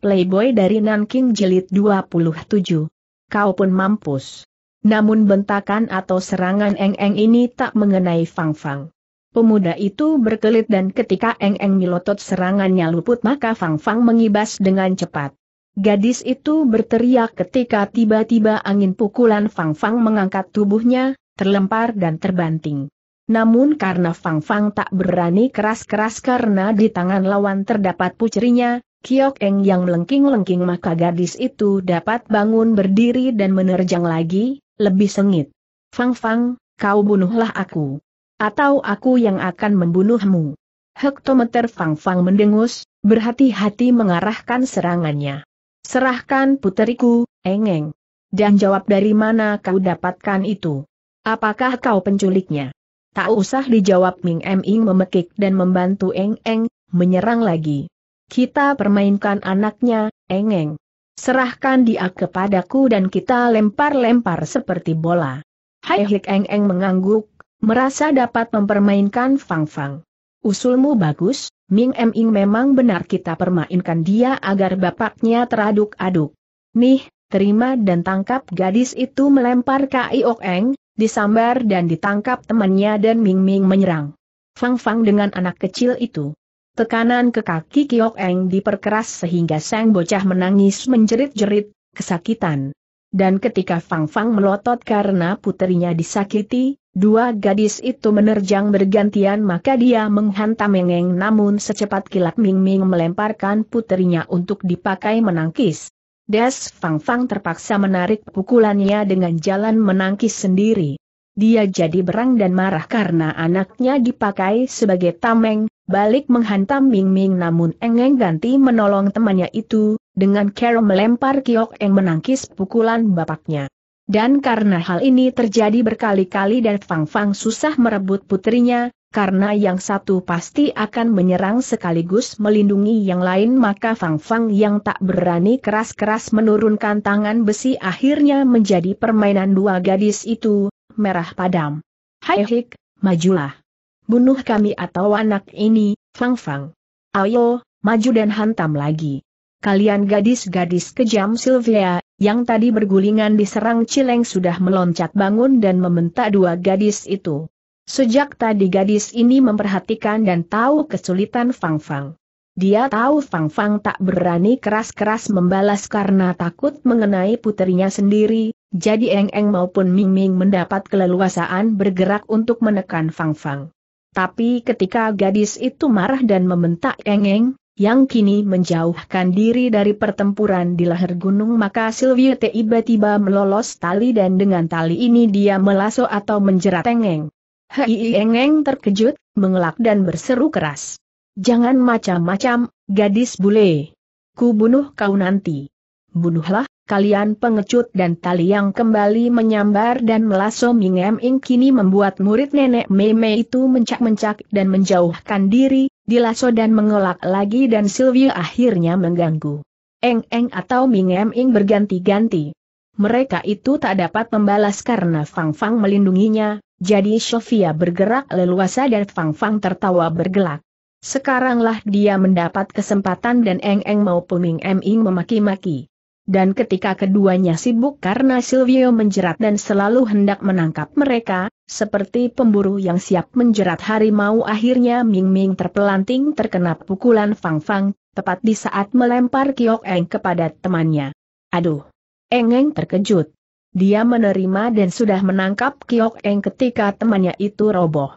Playboy dari Nanking Jilid 27. Kau pun mampus. Namun bentakan atau serangan Eng-Eng ini tak mengenai Fang Fang. Pemuda itu berkelit dan ketika Eng-Eng melotot serangannya luput maka Fang Fang mengibas dengan cepat. Gadis itu berteriak ketika tiba-tiba angin pukulan Fang Fang mengangkat tubuhnya, terlempar dan terbanting. Namun karena Fang Fang tak berani keras-keras karena di tangan lawan terdapat pucerinya, Kiok Eng yang melengking-lengking maka gadis itu dapat bangun berdiri dan menerjang lagi, lebih sengit. Fang Fang, kau bunuhlah aku. Atau aku yang akan membunuhmu. Hektometer Fang Fang mendengus, berhati-hati mengarahkan serangannya. Serahkan puteriku, Engeng, Eng. Dan jawab dari mana kau dapatkan itu? Apakah kau penculiknya? Tak usah dijawab Ming Em memekik dan membantu Eng Eng, menyerang lagi. Kita permainkan anaknya, engeng. Serahkan dia kepadaku dan kita lempar-lempar seperti bola. Hai Hik Eng mengangguk, merasa dapat mempermainkan Fang Fang. Usulmu bagus, Ming Em Ing memang benar kita permainkan dia agar bapaknya teraduk-aduk. Nih, terima dan tangkap gadis itu melempar Kai Ok Eng, disambar dan ditangkap temannya dan Ming Ming menyerang. Fang Fang dengan anak kecil itu. Tekanan ke kaki Kiok Eng diperkeras sehingga sang bocah menangis menjerit-jerit, kesakitan. Dan ketika Fang Fang melotot karena puterinya disakiti, dua gadis itu menerjang bergantian maka dia menghantam Mengeng namun secepat kilat Ming Ming melemparkan puterinya untuk dipakai menangkis. Des Fang Fang terpaksa menarik pukulannya dengan jalan menangkis sendiri. Dia jadi berang dan marah karena anaknya dipakai sebagai tameng, balik menghantam Ming Ming namun Engeng ganti menolong temannya itu, dengan cara melempar Kiok Eng menangkis pukulan bapaknya. Dan karena hal ini terjadi berkali-kali dan Fang Fang susah merebut putrinya, karena yang satu pasti akan menyerang sekaligus melindungi yang lain maka Fang Fang yang tak berani keras-keras menurunkan tangan besi akhirnya menjadi permainan dua gadis itu, merah padam. Hai Hik, majulah bunuh kami atau anak ini, Fang Fang. Ayo, maju dan hantam lagi. Kalian gadis-gadis kejam Sylvia, yang tadi bergulingan diserang Cileng sudah meloncat bangun dan membentak dua gadis itu. Sejak tadi gadis ini memperhatikan dan tahu kesulitan Fang Fang. Dia tahu Fang Fang tak berani keras-keras membalas karena takut mengenai putrinya sendiri, jadi Eng Eng maupun Ming Ming mendapat keleluasaan bergerak untuk menekan Fang Fang. Tapi ketika gadis itu marah dan membentak engeng, yang kini menjauhkan diri dari pertempuran di leher gunung maka Sylvia tiba-tiba melolos tali dan dengan tali ini dia melaso atau menjerat engeng. Hei engeng terkejut, mengelak dan berseru keras. Jangan macam-macam, gadis bule. Ku bunuh kau nanti. Bunuhlah, kalian pengecut dan tali yang kembali menyambar dan melaso Mingeming Ing kini membuat murid nenek Meme itu mencak-mencak dan menjauhkan diri, dilaso dan mengelak lagi dan Sylvia akhirnya mengganggu. Eng Eng atau Mingeming Ing berganti-ganti. Mereka itu tak dapat membalas karena Fang Fang melindunginya, jadi Sofia bergerak leluasa dan Fang Fang tertawa bergelak. Sekaranglah dia mendapat kesempatan dan Eng Eng maupun Ming Em memaki-maki dan ketika keduanya sibuk karena Silvio menjerat dan selalu hendak menangkap mereka, seperti pemburu yang siap menjerat harimau akhirnya Ming Ming terpelanting terkena pukulan Fang Fang, tepat di saat melempar Kiok Eng kepada temannya. Aduh! Eng Eng terkejut. Dia menerima dan sudah menangkap Kiok Eng ketika temannya itu roboh.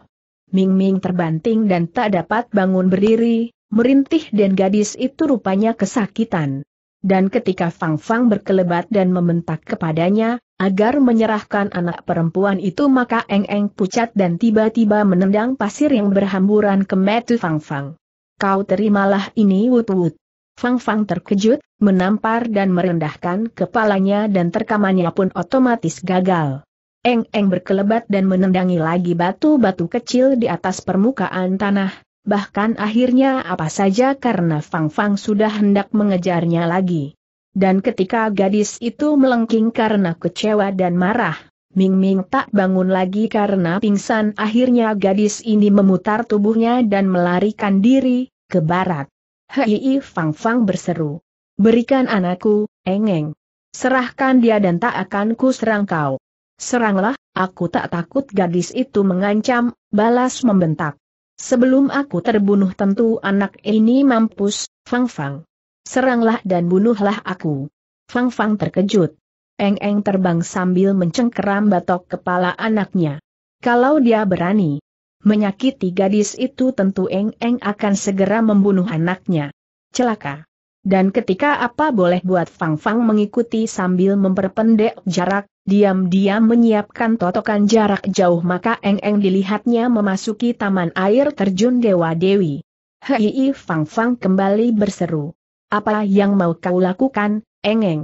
Ming Ming terbanting dan tak dapat bangun berdiri, merintih dan gadis itu rupanya kesakitan dan ketika Fang Fang berkelebat dan membentak kepadanya, agar menyerahkan anak perempuan itu maka Eng Eng pucat dan tiba-tiba menendang pasir yang berhamburan ke metu Fang Fang. Kau terimalah ini wut wut. Fang Fang terkejut, menampar dan merendahkan kepalanya dan terkamannya pun otomatis gagal. Eng Eng berkelebat dan menendangi lagi batu-batu kecil di atas permukaan tanah, bahkan akhirnya apa saja karena Fang Fang sudah hendak mengejarnya lagi. Dan ketika gadis itu melengking karena kecewa dan marah, Ming Ming tak bangun lagi karena pingsan akhirnya gadis ini memutar tubuhnya dan melarikan diri, ke barat. Hei Fang Fang berseru. Berikan anakku, engeng. Serahkan dia dan tak akan ku serang kau. Seranglah, aku tak takut gadis itu mengancam, balas membentak. Sebelum aku terbunuh tentu anak ini mampus, Fang Fang. Seranglah dan bunuhlah aku. Fang Fang terkejut. Eng Eng terbang sambil mencengkeram batok kepala anaknya. Kalau dia berani menyakiti gadis itu tentu Eng Eng akan segera membunuh anaknya. Celaka. Dan ketika apa boleh buat Fang Fang mengikuti sambil memperpendek jarak, diam-diam menyiapkan totokan jarak jauh maka Eng Eng dilihatnya memasuki taman air terjun Dewa Dewi. Hei Fang Fang kembali berseru. Apa yang mau kau lakukan, Eng Eng?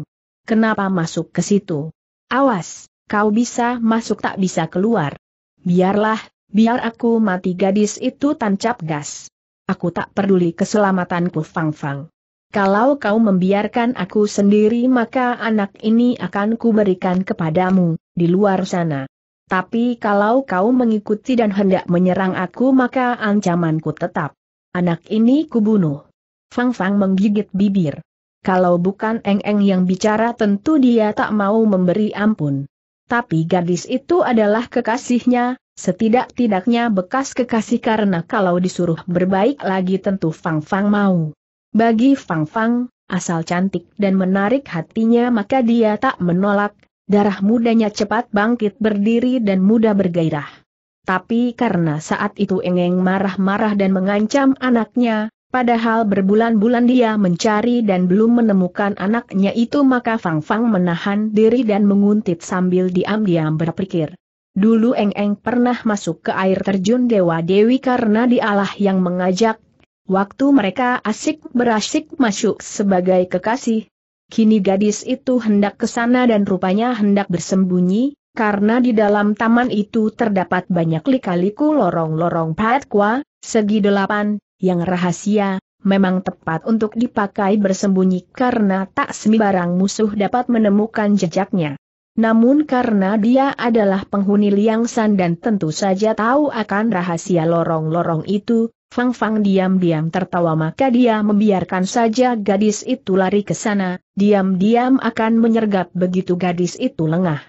Kenapa masuk ke situ? Awas, kau bisa masuk tak bisa keluar. Biarlah, biar aku mati gadis itu tancap gas. Aku tak peduli keselamatanku Fang Fang kalau kau membiarkan aku sendiri maka anak ini akan kuberikan kepadamu, di luar sana. Tapi kalau kau mengikuti dan hendak menyerang aku maka ancamanku tetap. Anak ini kubunuh. Fang Fang menggigit bibir. Kalau bukan Eng Eng yang bicara tentu dia tak mau memberi ampun. Tapi gadis itu adalah kekasihnya, setidak-tidaknya bekas kekasih karena kalau disuruh berbaik lagi tentu Fang Fang mau. Bagi Fang Fang, asal cantik dan menarik hatinya maka dia tak menolak, darah mudanya cepat bangkit berdiri dan mudah bergairah. Tapi karena saat itu Engeng marah-marah dan mengancam anaknya, padahal berbulan-bulan dia mencari dan belum menemukan anaknya itu maka Fang Fang menahan diri dan menguntit sambil diam-diam berpikir. Dulu Eng-Eng pernah masuk ke air terjun Dewa Dewi karena dialah yang mengajak Waktu mereka asik berasik masuk sebagai kekasih. Kini gadis itu hendak ke sana dan rupanya hendak bersembunyi, karena di dalam taman itu terdapat banyak lika-liku lorong-lorong patkwa, segi delapan, yang rahasia, memang tepat untuk dipakai bersembunyi karena tak sembarang musuh dapat menemukan jejaknya namun karena dia adalah penghuni Liang San dan tentu saja tahu akan rahasia lorong-lorong itu, Fang Fang diam-diam tertawa maka dia membiarkan saja gadis itu lari ke sana, diam-diam akan menyergap begitu gadis itu lengah.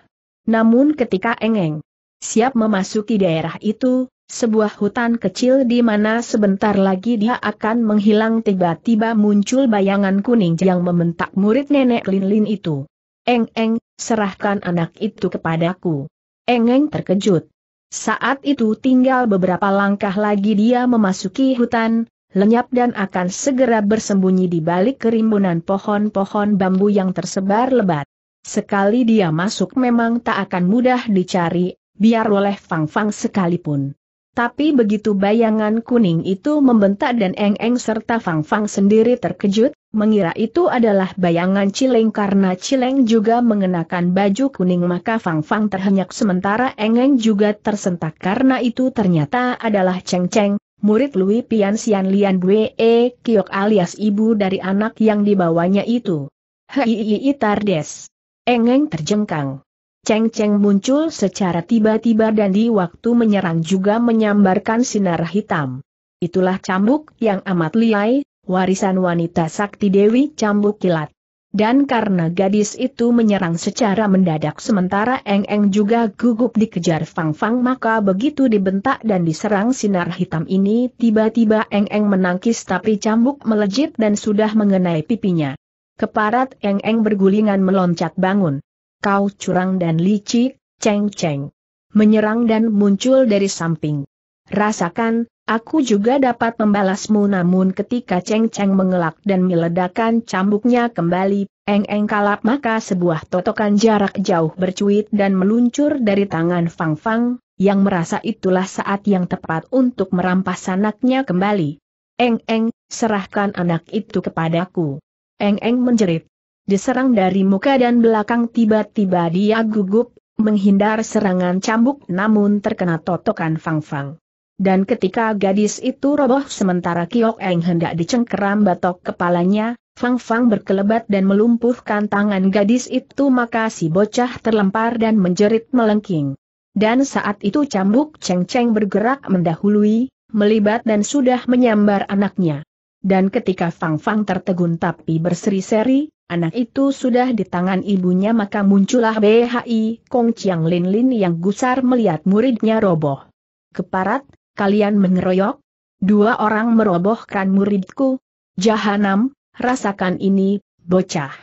Namun ketika Engeng siap memasuki daerah itu, sebuah hutan kecil di mana sebentar lagi dia akan menghilang tiba-tiba muncul bayangan kuning yang membentak murid nenek Lin Lin itu. Eng-eng, serahkan anak itu kepadaku. Eng-eng terkejut. Saat itu tinggal beberapa langkah lagi dia memasuki hutan, lenyap dan akan segera bersembunyi di balik kerimbunan pohon-pohon bambu yang tersebar lebat. Sekali dia masuk memang tak akan mudah dicari, biar oleh Fang Fang sekalipun. Tapi begitu bayangan kuning itu membentak dan Eng-Eng serta Fang-Fang sendiri terkejut, mengira itu adalah bayangan Cileng karena Cileng juga mengenakan baju kuning maka Fang-Fang terhenyak sementara Eng-Eng juga tersentak karena itu ternyata adalah Ceng-Ceng, murid Lui Pian Sian Lian Bue e Kiok alias ibu dari anak yang dibawanya itu. Hei tardes. Eng-Eng terjengkang. Cheng Cheng muncul secara tiba-tiba dan di waktu menyerang juga menyambarkan sinar hitam. Itulah cambuk yang amat liai, warisan wanita sakti Dewi Cambuk Kilat. Dan karena gadis itu menyerang secara mendadak sementara Eng Eng juga gugup dikejar Fang Fang maka begitu dibentak dan diserang sinar hitam ini tiba-tiba Eng Eng menangkis tapi cambuk melejit dan sudah mengenai pipinya. Keparat Eng Eng bergulingan meloncat bangun kau curang dan licik, ceng-ceng. Menyerang dan muncul dari samping. Rasakan, aku juga dapat membalasmu namun ketika ceng-ceng mengelak dan meledakan cambuknya kembali, eng-eng kalap maka sebuah totokan jarak jauh bercuit dan meluncur dari tangan Fang Fang, yang merasa itulah saat yang tepat untuk merampas anaknya kembali. Eng-eng, serahkan anak itu kepadaku. Eng-eng menjerit diserang dari muka dan belakang tiba-tiba dia gugup, menghindar serangan cambuk namun terkena totokan Fang Fang. Dan ketika gadis itu roboh sementara Kiok Eng hendak dicengkeram batok kepalanya, Fang Fang berkelebat dan melumpuhkan tangan gadis itu maka si bocah terlempar dan menjerit melengking. Dan saat itu cambuk Cheng Cheng bergerak mendahului, melibat dan sudah menyambar anaknya. Dan ketika Fang Fang tertegun tapi berseri-seri, anak itu sudah di tangan ibunya maka muncullah BHI Kong Chiang Lin Lin yang gusar melihat muridnya roboh. Keparat, kalian mengeroyok? Dua orang merobohkan muridku. Jahanam, rasakan ini, bocah.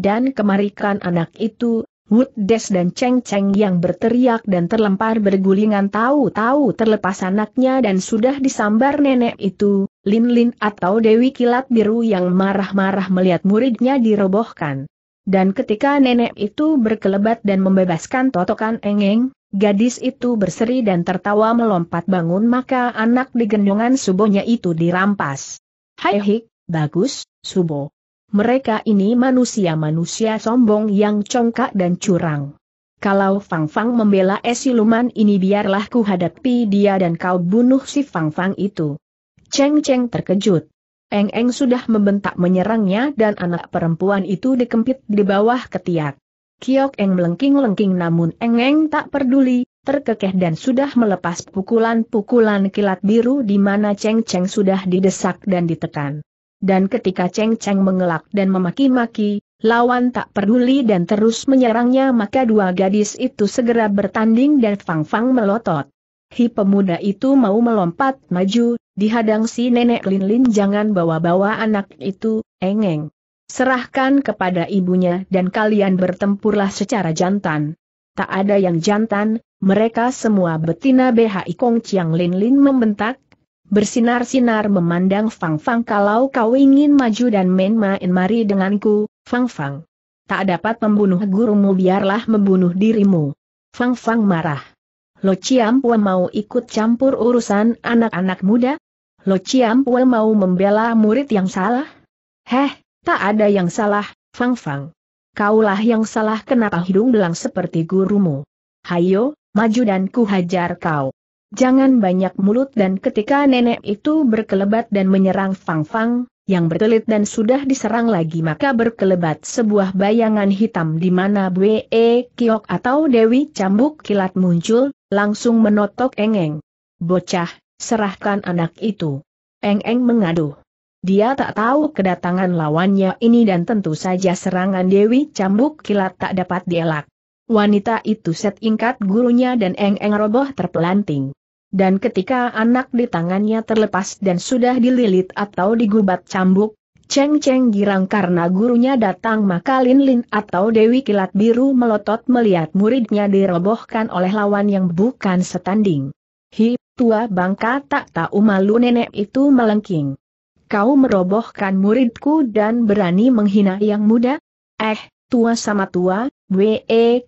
Dan kemarikan anak itu, Wood Des dan Cheng Cheng yang berteriak dan terlempar bergulingan tahu-tahu terlepas anaknya dan sudah disambar nenek itu, Lin Lin atau Dewi Kilat Biru yang marah-marah melihat muridnya dirobohkan. Dan ketika nenek itu berkelebat dan membebaskan totokan engeng, gadis itu berseri dan tertawa melompat bangun maka anak di gendongan subonya itu dirampas. Hai hik, bagus, subo. Mereka ini manusia-manusia sombong yang congkak dan curang. Kalau Fang Fang membela Esiluman ini biarlah ku hadapi dia dan kau bunuh si Fang Fang itu. Cheng Cheng terkejut. Eng Eng sudah membentak menyerangnya dan anak perempuan itu dikempit di bawah ketiak. Kiok Eng melengking-lengking namun Eng Eng tak peduli, terkekeh dan sudah melepas pukulan-pukulan kilat biru di mana Cheng Cheng sudah didesak dan ditekan. Dan ketika Cheng Cheng mengelak dan memaki-maki, lawan tak peduli dan terus menyerangnya maka dua gadis itu segera bertanding dan Fang Fang melotot. Hi pemuda itu mau melompat maju, dihadang si nenek Lin Lin jangan bawa-bawa anak itu, engeng. Serahkan kepada ibunya dan kalian bertempurlah secara jantan. Tak ada yang jantan, mereka semua betina BHI Kong Chiang Lin Lin membentak, bersinar-sinar memandang Fang Fang kalau kau ingin maju dan main-main mari denganku, Fang Fang. Tak dapat membunuh gurumu biarlah membunuh dirimu. Fang Fang marah. Lo Ciampue mau ikut campur urusan anak-anak muda? Lo Ciampue mau membela murid yang salah? Heh, tak ada yang salah, Fang Fang. Kaulah yang salah kenapa hidung belang seperti gurumu. Hayo, maju dan kuhajar kau. Jangan banyak mulut dan ketika nenek itu berkelebat dan menyerang Fang Fang, yang bertelit dan sudah diserang lagi maka berkelebat sebuah bayangan hitam di mana Bwe Kiok atau Dewi Cambuk Kilat muncul, Langsung menotok Engeng. Bocah, serahkan anak itu. Engeng mengaduh. Dia tak tahu kedatangan lawannya ini dan tentu saja serangan Dewi cambuk kilat tak dapat dielak. Wanita itu set ingkat gurunya dan Eng-Eng roboh terpelanting. Dan ketika anak di tangannya terlepas dan sudah dililit atau digubat cambuk, Cheng Cheng girang karena gurunya datang maka Lin Lin atau Dewi Kilat Biru melotot melihat muridnya dirobohkan oleh lawan yang bukan setanding. Hi, tua bangka tak tahu malu nenek itu melengking. Kau merobohkan muridku dan berani menghina yang muda? Eh, tua sama tua, we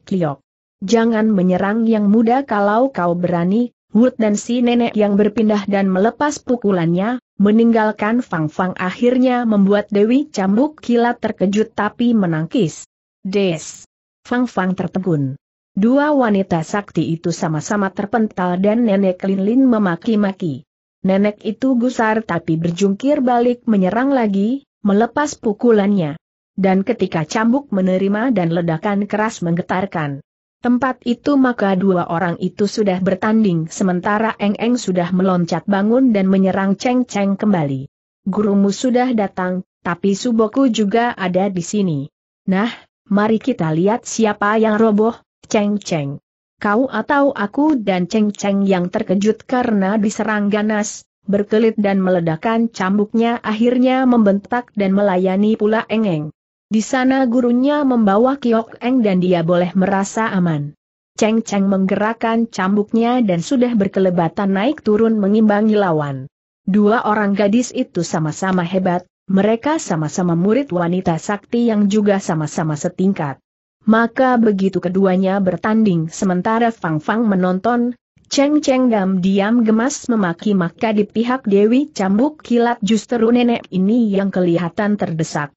Kliok. Jangan menyerang yang muda kalau kau berani, Wood dan si nenek yang berpindah dan melepas pukulannya, meninggalkan Fang Fang akhirnya membuat Dewi cambuk kilat terkejut tapi menangkis. Des. Fang Fang tertegun. Dua wanita sakti itu sama-sama terpental dan nenek Lin Lin memaki-maki. Nenek itu gusar tapi berjungkir balik menyerang lagi, melepas pukulannya. Dan ketika cambuk menerima dan ledakan keras menggetarkan tempat itu maka dua orang itu sudah bertanding sementara Eng Eng sudah meloncat bangun dan menyerang Cheng Cheng kembali. Gurumu sudah datang, tapi Suboku juga ada di sini. Nah, mari kita lihat siapa yang roboh, Cheng Cheng. Kau atau aku dan Cheng Cheng yang terkejut karena diserang ganas, berkelit dan meledakkan cambuknya akhirnya membentak dan melayani pula Eng Eng. Di sana gurunya membawa Kiok Eng dan dia boleh merasa aman. Cheng Cheng menggerakkan cambuknya dan sudah berkelebatan naik turun mengimbangi lawan. Dua orang gadis itu sama-sama hebat, mereka sama-sama murid wanita sakti yang juga sama-sama setingkat. Maka begitu keduanya bertanding sementara Fang Fang menonton, Cheng Cheng Gam diam gemas memaki maka di pihak Dewi Cambuk Kilat justru nenek ini yang kelihatan terdesak.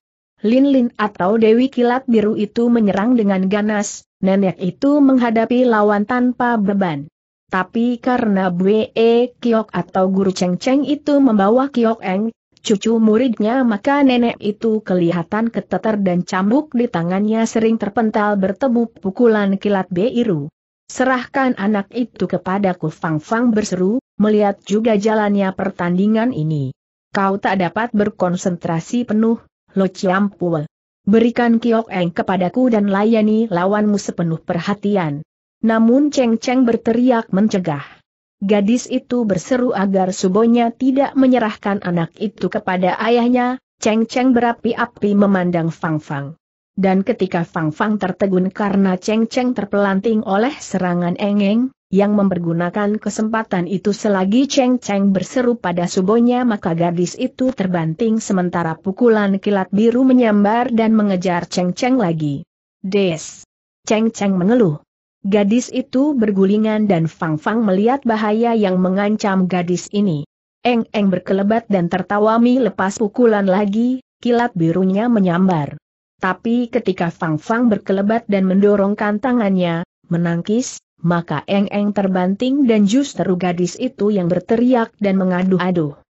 Lin Lin atau Dewi Kilat Biru itu menyerang dengan ganas, nenek itu menghadapi lawan tanpa beban. Tapi karena Bwe Kiok atau Guru Cheng Cheng itu membawa Kiok Eng, cucu muridnya maka nenek itu kelihatan keteter dan cambuk di tangannya sering terpental bertemu pukulan kilat biru. Serahkan anak itu kepadaku Fang Fang berseru, melihat juga jalannya pertandingan ini. Kau tak dapat berkonsentrasi penuh, Lo Chiampua. Berikan Kiok Eng kepadaku dan layani lawanmu sepenuh perhatian. Namun Cheng Cheng berteriak mencegah. Gadis itu berseru agar subonya tidak menyerahkan anak itu kepada ayahnya, Cheng Cheng berapi-api memandang Fang Fang. Dan ketika Fang Fang tertegun karena Cheng Cheng terpelanting oleh serangan Engeng, yang mempergunakan kesempatan itu selagi Cheng Cheng berseru pada subonya maka gadis itu terbanting sementara pukulan kilat biru menyambar dan mengejar Cheng Cheng lagi. Des! Cheng Cheng mengeluh. Gadis itu bergulingan dan Fang Fang melihat bahaya yang mengancam gadis ini. Eng Eng berkelebat dan tertawami lepas pukulan lagi, kilat birunya menyambar. Tapi ketika Fang Fang berkelebat dan mendorongkan tangannya, menangkis, maka Eng-Eng terbanting dan justru gadis itu yang berteriak dan mengadu-adu.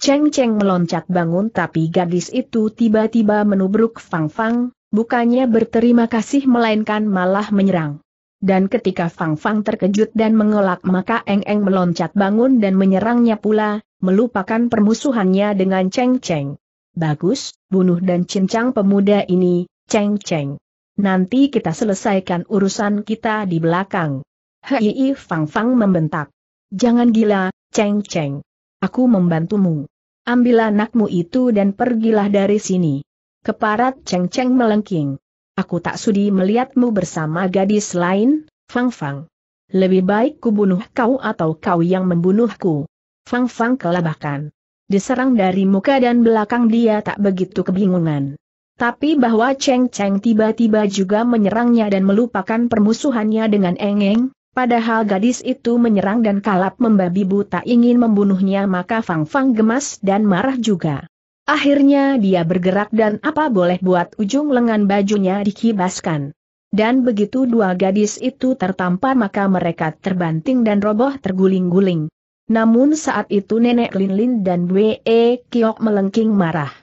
Ceng-Ceng meloncat bangun tapi gadis itu tiba-tiba menubruk Fang-Fang, bukannya berterima kasih melainkan malah menyerang. Dan ketika Fang Fang terkejut dan mengelak maka Eng Eng meloncat bangun dan menyerangnya pula, melupakan permusuhannya dengan Cheng Cheng. Bagus, bunuh dan cincang pemuda ini, Cheng Cheng. Nanti kita selesaikan urusan kita di belakang. Hei Fang Fang membentak. Jangan gila, Cheng Cheng. Aku membantumu. Ambil anakmu itu dan pergilah dari sini. Keparat Cheng Cheng melengking. Aku tak sudi melihatmu bersama gadis lain, Fang Fang. Lebih baik kubunuh kau atau kau yang membunuhku. Fang Fang kelabakan. Diserang dari muka dan belakang dia tak begitu kebingungan. Tapi bahwa Cheng Cheng tiba-tiba juga menyerangnya dan melupakan permusuhannya dengan Engeng, Padahal gadis itu menyerang dan kalap membabi buta ingin membunuhnya maka Fang Fang gemas dan marah juga. Akhirnya dia bergerak dan apa boleh buat ujung lengan bajunya dikibaskan. Dan begitu dua gadis itu tertampar maka mereka terbanting dan roboh terguling-guling. Namun saat itu nenek Lin Lin dan Wee Kiok melengking marah.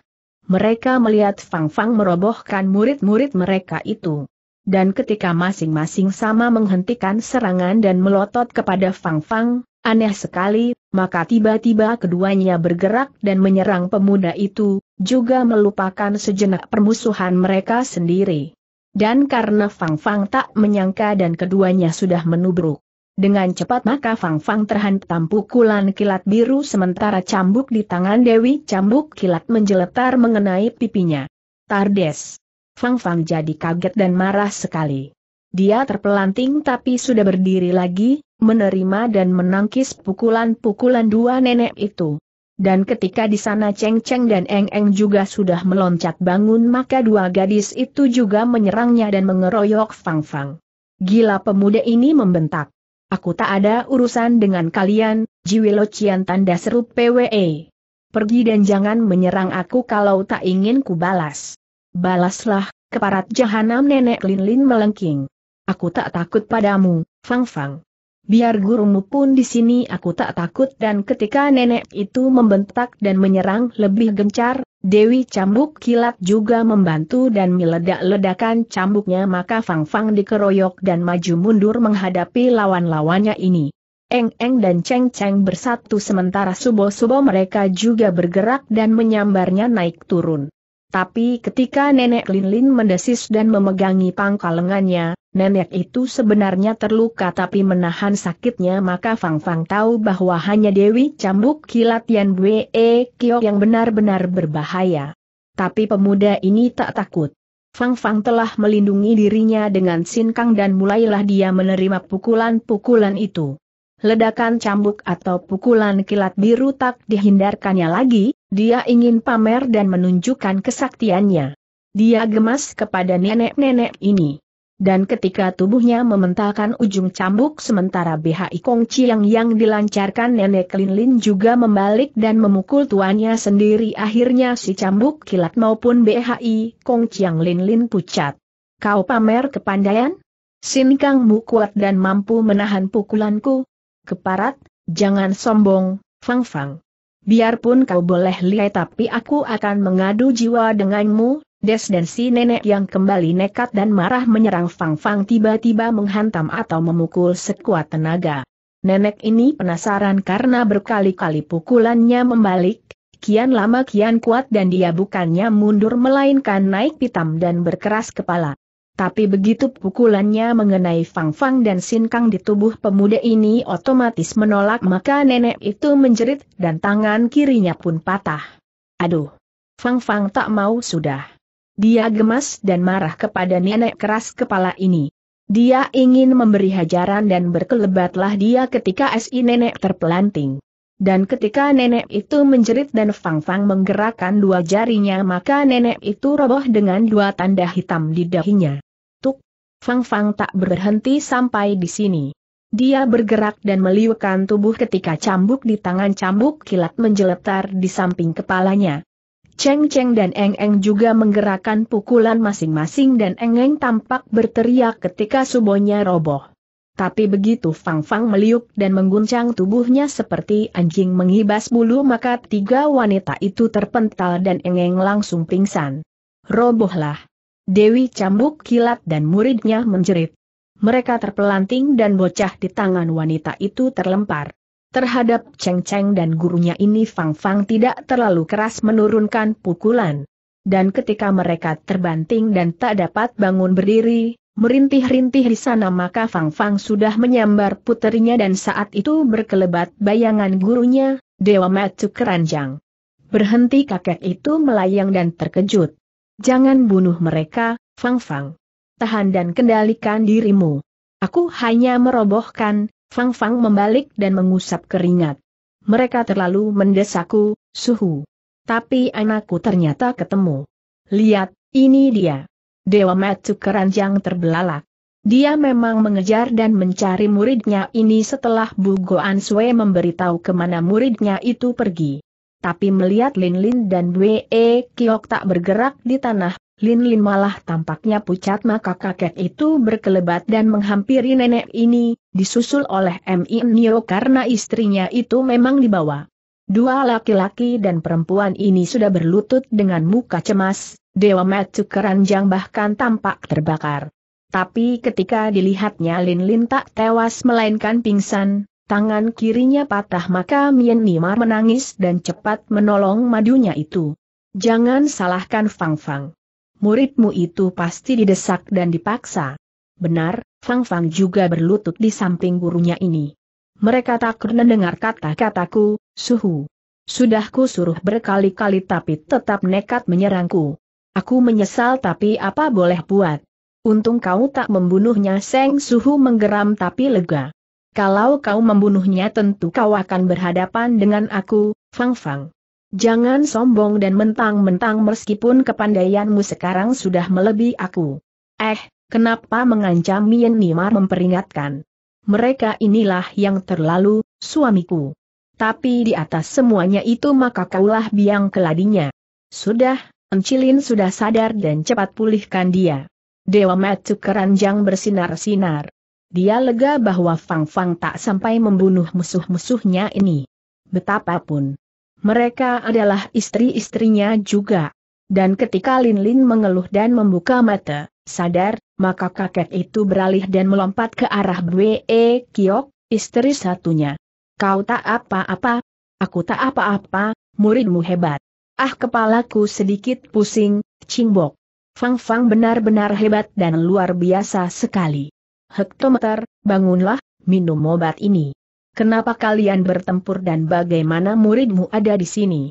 Mereka melihat Fang Fang merobohkan murid-murid mereka itu dan ketika masing-masing sama menghentikan serangan dan melotot kepada Fang Fang, aneh sekali, maka tiba-tiba keduanya bergerak dan menyerang pemuda itu, juga melupakan sejenak permusuhan mereka sendiri. Dan karena Fang Fang tak menyangka dan keduanya sudah menubruk. Dengan cepat maka Fang Fang terhantam pukulan kilat biru sementara cambuk di tangan Dewi cambuk kilat menjeletar mengenai pipinya. Tardes. Fang Fang jadi kaget dan marah sekali. Dia terpelanting tapi sudah berdiri lagi, menerima dan menangkis pukulan-pukulan dua nenek itu. Dan ketika di sana Cheng Cheng dan Eng Eng juga sudah meloncat bangun maka dua gadis itu juga menyerangnya dan mengeroyok Fang Fang. Gila pemuda ini membentak. Aku tak ada urusan dengan kalian, Jiwilo Cian tanda seru PWE. Pergi dan jangan menyerang aku kalau tak ingin kubalas. Balaslah, keparat jahanam nenek Lin-Lin melengking. Aku tak takut padamu, Fang-Fang. Biar gurumu pun di sini aku tak takut dan ketika nenek itu membentak dan menyerang lebih gencar, Dewi cambuk kilat juga membantu dan meledak-ledakan cambuknya maka Fang Fang dikeroyok dan maju mundur menghadapi lawan-lawannya ini. Eng Eng dan Cheng Cheng bersatu sementara subo-subo mereka juga bergerak dan menyambarnya naik turun. Tapi ketika nenek Linlin mendesis dan memegangi pangkal lengannya, nenek itu sebenarnya terluka tapi menahan sakitnya maka Fang Fang tahu bahwa hanya Dewi Cambuk Kilat Yan Bue e Kio yang benar-benar berbahaya. Tapi pemuda ini tak takut. Fang Fang telah melindungi dirinya dengan sinkang dan mulailah dia menerima pukulan-pukulan itu ledakan cambuk atau pukulan kilat biru tak dihindarkannya lagi, dia ingin pamer dan menunjukkan kesaktiannya. Dia gemas kepada nenek-nenek ini. Dan ketika tubuhnya mementalkan ujung cambuk sementara BHI Kong Chiang yang dilancarkan nenek Lin Lin juga membalik dan memukul tuannya sendiri akhirnya si cambuk kilat maupun BHI Kong Chiang Lin Lin pucat. Kau pamer kepandaian? Sin mu kuat dan mampu menahan pukulanku, keparat, jangan sombong, Fang Fang. Biarpun kau boleh lihat tapi aku akan mengadu jiwa denganmu, Des dan si nenek yang kembali nekat dan marah menyerang Fang Fang tiba-tiba menghantam atau memukul sekuat tenaga. Nenek ini penasaran karena berkali-kali pukulannya membalik, kian lama kian kuat dan dia bukannya mundur melainkan naik pitam dan berkeras kepala. Tapi begitu pukulannya mengenai Fang Fang dan Sin Kang di tubuh pemuda ini otomatis menolak maka nenek itu menjerit dan tangan kirinya pun patah. Aduh! Fang Fang tak mau sudah. Dia gemas dan marah kepada nenek keras kepala ini. Dia ingin memberi hajaran dan berkelebatlah dia ketika SI nenek terpelanting. Dan ketika nenek itu menjerit dan Fang Fang menggerakkan dua jarinya maka nenek itu roboh dengan dua tanda hitam di dahinya. Fang Fang tak berhenti sampai di sini. Dia bergerak dan meliukkan tubuh ketika cambuk di tangan cambuk kilat menjeletar di samping kepalanya. Cheng Cheng dan Eng Eng juga menggerakkan pukulan masing-masing dan Eng Eng tampak berteriak ketika subonya roboh. Tapi begitu Fang Fang meliuk dan mengguncang tubuhnya seperti anjing mengibas bulu maka tiga wanita itu terpental dan Eng Eng langsung pingsan. Robohlah. Dewi cambuk kilat dan muridnya menjerit. Mereka terpelanting dan bocah di tangan wanita itu terlempar. Terhadap Cheng Cheng dan gurunya ini Fang Fang tidak terlalu keras menurunkan pukulan. Dan ketika mereka terbanting dan tak dapat bangun berdiri, merintih-rintih di sana maka Fang Fang sudah menyambar puterinya dan saat itu berkelebat bayangan gurunya, Dewa Matu Keranjang. Berhenti kakek itu melayang dan terkejut. Jangan bunuh mereka, Fang Fang. Tahan dan kendalikan dirimu. Aku hanya merobohkan, Fang Fang membalik dan mengusap keringat. Mereka terlalu mendesakku, suhu. Tapi anakku ternyata ketemu. Lihat, ini dia. Dewa Matsu keranjang terbelalak. Dia memang mengejar dan mencari muridnya ini setelah Bu Goan Sue memberitahu kemana muridnya itu pergi tapi melihat Lin Lin dan Wee Kiok tak bergerak di tanah, Lin Lin malah tampaknya pucat maka kakek itu berkelebat dan menghampiri nenek ini, disusul oleh Mi Nio karena istrinya itu memang dibawa. Dua laki-laki dan perempuan ini sudah berlutut dengan muka cemas, Dewa Matsu keranjang bahkan tampak terbakar. Tapi ketika dilihatnya Lin Lin tak tewas melainkan pingsan, tangan kirinya patah maka Mien Nimar menangis dan cepat menolong madunya itu. Jangan salahkan Fang Fang. Muridmu itu pasti didesak dan dipaksa. Benar, Fang Fang juga berlutut di samping gurunya ini. Mereka tak mendengar kata-kataku, suhu. Sudah ku suruh berkali-kali tapi tetap nekat menyerangku. Aku menyesal tapi apa boleh buat. Untung kau tak membunuhnya Seng Suhu menggeram tapi lega. Kalau kau membunuhnya tentu kau akan berhadapan dengan aku, Fang Fang. Jangan sombong dan mentang-mentang meskipun kepandaianmu sekarang sudah melebihi aku. Eh, kenapa mengancam Mien Nimar memperingatkan? Mereka inilah yang terlalu, suamiku. Tapi di atas semuanya itu maka kaulah biang keladinya. Sudah, Encilin sudah sadar dan cepat pulihkan dia. Dewa Matsu keranjang bersinar-sinar. Dia lega bahwa Fang Fang tak sampai membunuh musuh-musuhnya ini. Betapapun, mereka adalah istri-istrinya juga. Dan ketika Lin Lin mengeluh dan membuka mata, sadar, maka kakek itu beralih dan melompat ke arah Bwe e Kiok, istri satunya. Kau tak apa-apa, aku tak apa-apa, muridmu hebat. Ah kepalaku sedikit pusing, Cingbok. Fang Fang benar-benar hebat dan luar biasa sekali. Hektometer, bangunlah, minum obat ini. Kenapa kalian bertempur dan bagaimana muridmu ada di sini?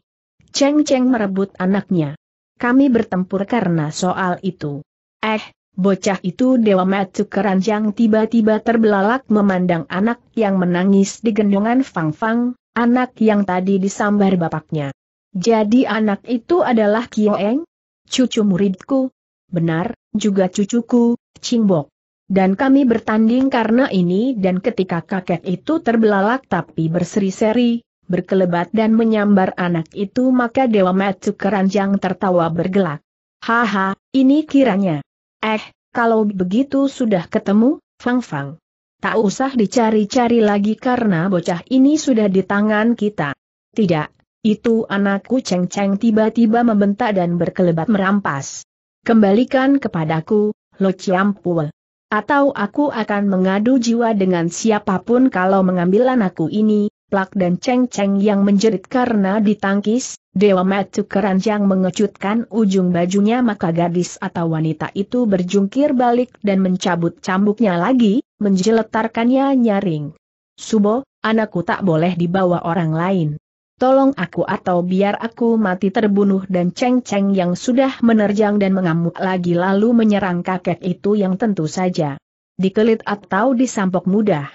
Cheng Cheng merebut anaknya. Kami bertempur karena soal itu. Eh, bocah itu Dewa Matsu Keranjang tiba-tiba terbelalak memandang anak yang menangis di gendongan Fang Fang, anak yang tadi disambar bapaknya. Jadi anak itu adalah Eng, Cucu muridku? Benar, juga cucuku, Cingbok dan kami bertanding karena ini dan ketika kakek itu terbelalak tapi berseri-seri, berkelebat dan menyambar anak itu maka Dewa Matsu keranjang tertawa bergelak. Haha, ini kiranya. Eh, kalau begitu sudah ketemu, Fang Fang. Tak usah dicari-cari lagi karena bocah ini sudah di tangan kita. Tidak, itu anakku Ceng Ceng tiba-tiba membentak dan berkelebat merampas. Kembalikan kepadaku, Lo Chiampuwe. Atau aku akan mengadu jiwa dengan siapapun kalau mengambil anakku ini, plak dan ceng-ceng yang menjerit karena ditangkis, Dewa Matu Keranjang mengecutkan ujung bajunya maka gadis atau wanita itu berjungkir balik dan mencabut cambuknya lagi, menjeletarkannya nyaring. Subo, anakku tak boleh dibawa orang lain tolong aku atau biar aku mati terbunuh dan ceng ceng yang sudah menerjang dan mengamuk lagi lalu menyerang kakek itu yang tentu saja dikelit atau disampok mudah.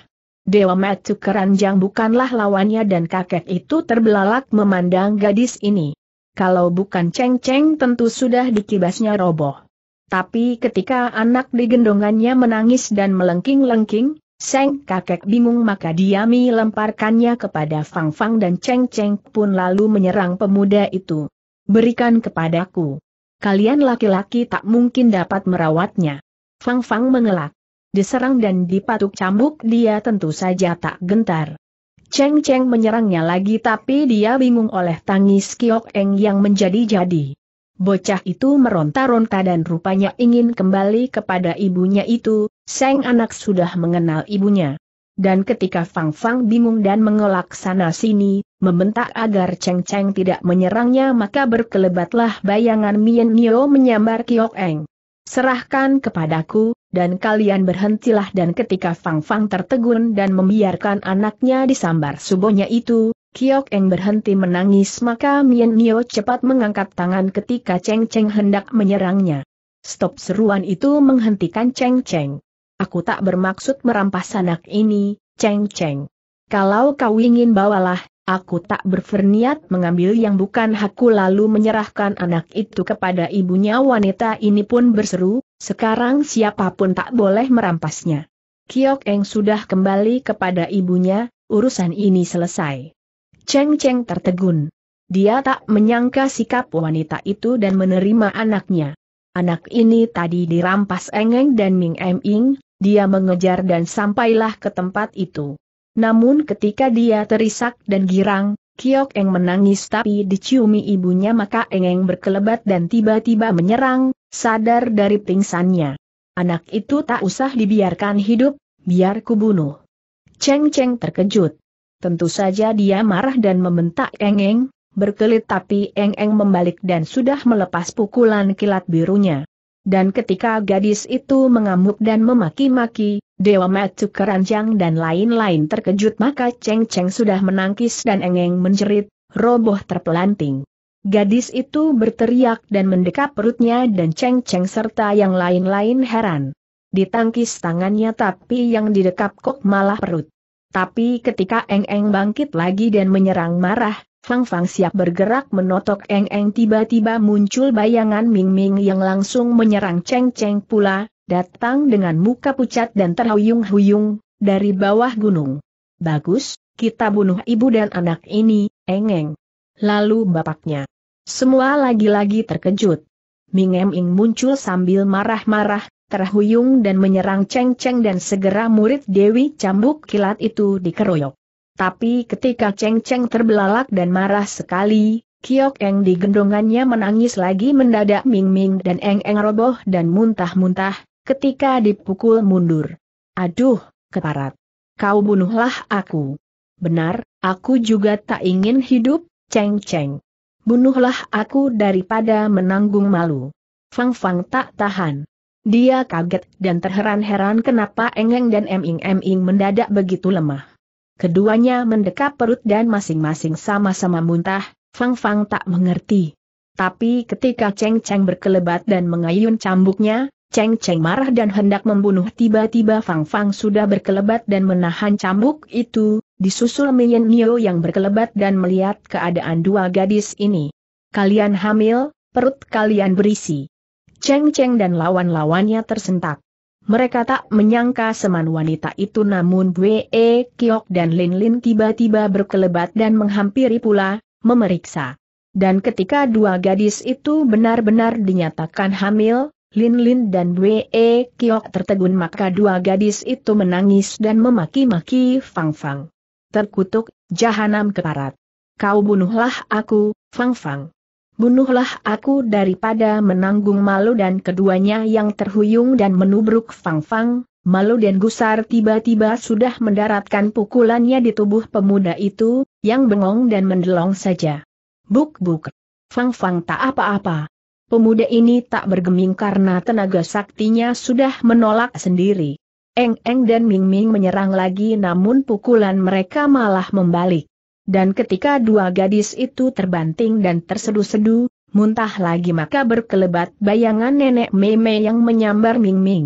Dewa Matu Keranjang bukanlah lawannya dan kakek itu terbelalak memandang gadis ini. Kalau bukan ceng ceng tentu sudah dikibasnya roboh. Tapi ketika anak digendongannya menangis dan melengking-lengking, Seng kakek bingung maka diami lemparkannya kepada Fang Fang dan Cheng Cheng pun lalu menyerang pemuda itu. Berikan kepadaku. Kalian laki-laki tak mungkin dapat merawatnya. Fang Fang mengelak. Diserang dan dipatuk cambuk dia tentu saja tak gentar. Cheng Cheng menyerangnya lagi tapi dia bingung oleh tangis Kiok Eng yang menjadi-jadi. Bocah itu meronta-ronta dan rupanya ingin kembali kepada ibunya itu, sang anak sudah mengenal ibunya. Dan ketika Fang Fang bingung dan mengelak sana sini, membentak agar Cheng Cheng tidak menyerangnya maka berkelebatlah bayangan Mien Nio menyambar Kiok Eng. Serahkan kepadaku, dan kalian berhentilah dan ketika Fang Fang tertegun dan membiarkan anaknya disambar subonya itu, Kiok Eng berhenti menangis maka Mien Nio cepat mengangkat tangan ketika Cheng Cheng hendak menyerangnya. Stop seruan itu menghentikan Cheng Cheng. Aku tak bermaksud merampas anak ini, Cheng Cheng. Kalau kau ingin bawalah, aku tak berferniat mengambil yang bukan hakku lalu menyerahkan anak itu kepada ibunya wanita ini pun berseru, sekarang siapapun tak boleh merampasnya. Kiok Eng sudah kembali kepada ibunya, urusan ini selesai. Cheng Cheng tertegun. Dia tak menyangka sikap wanita itu dan menerima anaknya. Anak ini tadi dirampas Engeng dan Ming Em dia mengejar dan sampailah ke tempat itu. Namun ketika dia terisak dan girang, Kiok Eng menangis tapi diciumi ibunya maka Engeng berkelebat dan tiba-tiba menyerang, sadar dari pingsannya. Anak itu tak usah dibiarkan hidup, biar kubunuh. Cheng Cheng terkejut. Tentu saja dia marah dan membentak Engeng, berkelit tapi Engeng membalik dan sudah melepas pukulan kilat birunya. Dan ketika gadis itu mengamuk dan memaki-maki, Dewa Matsu Keranjang dan lain-lain terkejut maka Cheng Cheng sudah menangkis dan Engeng menjerit, roboh terpelanting. Gadis itu berteriak dan mendekap perutnya dan Cheng Cheng serta yang lain-lain heran. Ditangkis tangannya tapi yang didekap kok malah perut. Tapi ketika Eng Eng bangkit lagi dan menyerang marah, Fang Fang siap bergerak menotok Eng Eng tiba-tiba muncul bayangan Ming Ming yang langsung menyerang Cheng Cheng pula, datang dengan muka pucat dan terhuyung-huyung, dari bawah gunung. Bagus, kita bunuh ibu dan anak ini, Eng Eng. Lalu bapaknya. Semua lagi-lagi terkejut. Ming Ming muncul sambil marah-marah, terhuyung dan menyerang Cheng Cheng dan segera murid Dewi Cambuk Kilat itu dikeroyok. Tapi ketika Cheng Cheng terbelalak dan marah sekali, Kiok Eng di gendongannya menangis lagi mendadak Ming Ming dan Eng Eng roboh dan muntah-muntah, ketika dipukul mundur. Aduh, keparat. Kau bunuhlah aku. Benar, aku juga tak ingin hidup, Cheng Cheng. Bunuhlah aku daripada menanggung malu. Fang Fang tak tahan. Dia kaget dan terheran-heran kenapa Engeng dan Eming-Eming mendadak begitu lemah. Keduanya mendekap perut dan masing-masing sama-sama muntah, Fang Fang tak mengerti. Tapi ketika Cheng Cheng berkelebat dan mengayun cambuknya, Cheng Cheng marah dan hendak membunuh tiba-tiba Fang Fang sudah berkelebat dan menahan cambuk itu, disusul Mian Nio yang berkelebat dan melihat keadaan dua gadis ini. Kalian hamil, perut kalian berisi. Cheng Cheng dan lawan-lawannya tersentak. Mereka tak menyangka seman wanita itu namun Bwe Kiok dan Lin Lin tiba-tiba berkelebat dan menghampiri pula, memeriksa. Dan ketika dua gadis itu benar-benar dinyatakan hamil, Lin Lin dan Bwe Kiok tertegun maka dua gadis itu menangis dan memaki-maki Fang Fang. Terkutuk, jahanam keparat. Kau bunuhlah aku, Fang Fang bunuhlah aku daripada menanggung malu dan keduanya yang terhuyung dan menubruk Fang Fang, malu dan gusar tiba-tiba sudah mendaratkan pukulannya di tubuh pemuda itu, yang bengong dan mendelong saja. Buk-buk. Fang Fang tak apa-apa. Pemuda ini tak bergeming karena tenaga saktinya sudah menolak sendiri. Eng Eng dan Ming Ming menyerang lagi namun pukulan mereka malah membalik. Dan ketika dua gadis itu terbanting dan tersedu-sedu, muntah lagi maka berkelebat bayangan nenek Meme yang menyambar Ming Ming.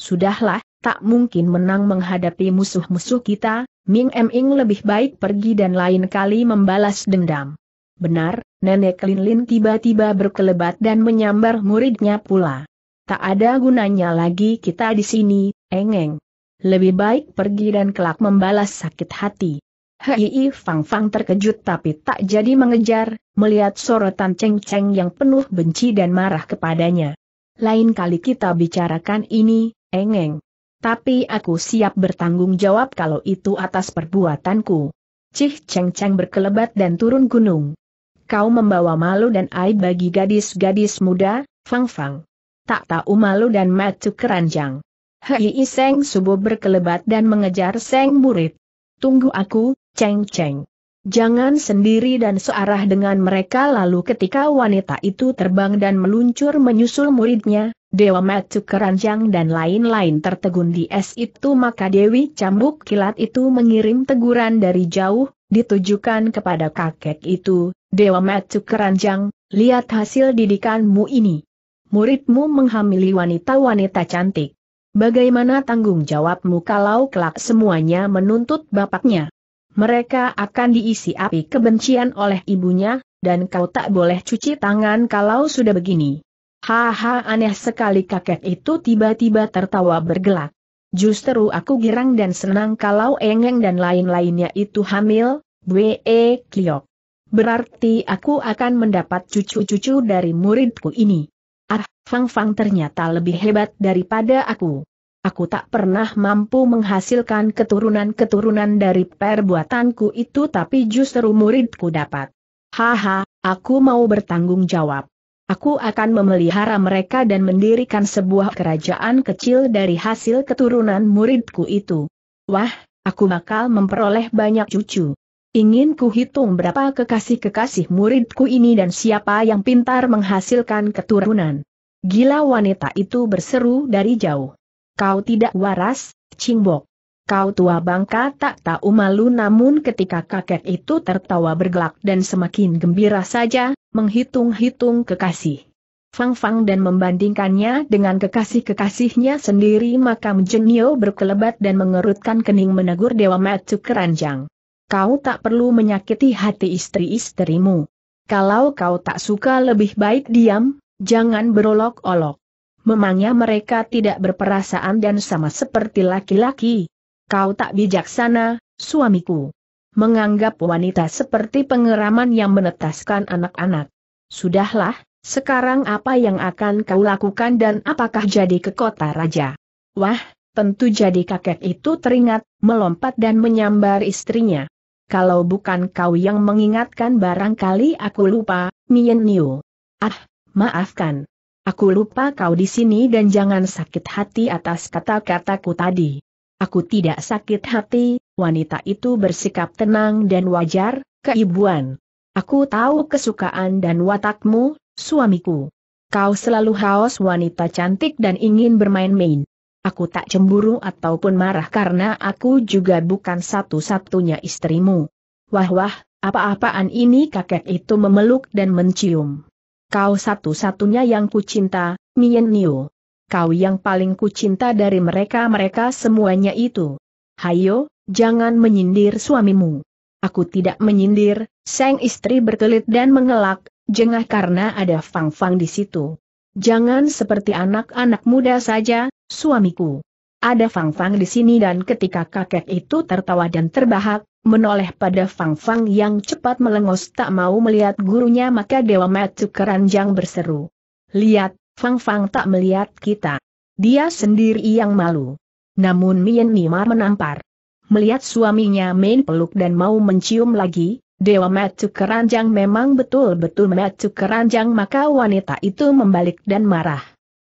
Sudahlah, tak mungkin menang menghadapi musuh-musuh kita, Ming Ming lebih baik pergi dan lain kali membalas dendam. Benar, nenek Lin Lin tiba-tiba berkelebat dan menyambar muridnya pula. Tak ada gunanya lagi kita di sini, engeng. Lebih baik pergi dan kelak membalas sakit hati. Hei Fang Fang terkejut tapi tak jadi mengejar, melihat sorotan Cheng Cheng yang penuh benci dan marah kepadanya. Lain kali kita bicarakan ini, engeng. Tapi aku siap bertanggung jawab kalau itu atas perbuatanku. Cih Cheng Cheng berkelebat dan turun gunung. Kau membawa malu dan aib bagi gadis-gadis muda, Fang Fang. Tak tahu malu dan matu keranjang. Hei Seng subuh berkelebat dan mengejar Seng Murid. Tunggu aku, Ceng Ceng. Jangan sendiri dan searah dengan mereka lalu ketika wanita itu terbang dan meluncur menyusul muridnya, Dewa Matu Keranjang dan lain-lain tertegun di es itu maka Dewi Cambuk Kilat itu mengirim teguran dari jauh, ditujukan kepada kakek itu, Dewa Matu Keranjang, lihat hasil didikanmu ini. Muridmu menghamili wanita-wanita cantik. Bagaimana tanggung jawabmu kalau kelak semuanya menuntut bapaknya? mereka akan diisi api kebencian oleh ibunya, dan kau tak boleh cuci tangan kalau sudah begini. Haha aneh sekali kakek itu tiba-tiba tertawa bergelak. Justru aku girang dan senang kalau engeng dan lain-lainnya itu hamil, Bwe Kliok. Berarti aku akan mendapat cucu-cucu dari muridku ini. Ah, Fang Fang ternyata lebih hebat daripada aku. Aku tak pernah mampu menghasilkan keturunan-keturunan dari perbuatanku itu tapi justru muridku dapat. Haha, aku mau bertanggung jawab. Aku akan memelihara mereka dan mendirikan sebuah kerajaan kecil dari hasil keturunan muridku itu. Wah, aku bakal memperoleh banyak cucu. Ingin ku hitung berapa kekasih-kekasih muridku ini dan siapa yang pintar menghasilkan keturunan. Gila wanita itu berseru dari jauh. Kau tidak waras, Cingbok. Kau tua bangka tak tahu malu namun ketika kakek itu tertawa bergelak dan semakin gembira saja, menghitung-hitung kekasih. Fang Fang dan membandingkannya dengan kekasih-kekasihnya sendiri maka Jenio berkelebat dan mengerutkan kening menegur Dewa Matsu Keranjang. Kau tak perlu menyakiti hati istri-istrimu. Kalau kau tak suka lebih baik diam, jangan berolok-olok. Memangnya mereka tidak berperasaan dan sama seperti laki-laki. Kau tak bijaksana, suamiku. Menganggap wanita seperti pengeraman yang menetaskan anak-anak. Sudahlah, sekarang apa yang akan kau lakukan dan apakah jadi ke kota raja? Wah, tentu jadi kakek itu teringat, melompat dan menyambar istrinya. Kalau bukan kau yang mengingatkan barangkali aku lupa, Mien Niu. Ah, maafkan. Aku lupa kau di sini dan jangan sakit hati atas kata-kataku tadi. Aku tidak sakit hati, wanita itu bersikap tenang dan wajar, keibuan. Aku tahu kesukaan dan watakmu, suamiku. Kau selalu haus wanita cantik dan ingin bermain-main. Aku tak cemburu ataupun marah karena aku juga bukan satu-satunya istrimu. Wah-wah, apa-apaan ini kakek itu memeluk dan mencium. Kau satu-satunya yang kucinta, Mien Niu. Kau yang paling kucinta dari mereka-mereka semuanya itu. Hayo, jangan menyindir suamimu. Aku tidak menyindir, sang istri berkelit dan mengelak, jengah karena ada Fang Fang di situ. Jangan seperti anak-anak muda saja, suamiku. Ada Fang Fang di sini dan ketika kakek itu tertawa dan terbahak, menoleh pada Fang Fang yang cepat melengos tak mau melihat gurunya maka Dewa Matu Keranjang berseru. Lihat, Fang Fang tak melihat kita. Dia sendiri yang malu. Namun Mien Nima menampar. Melihat suaminya main peluk dan mau mencium lagi, Dewa Matu Keranjang memang betul-betul Matu Keranjang maka wanita itu membalik dan marah.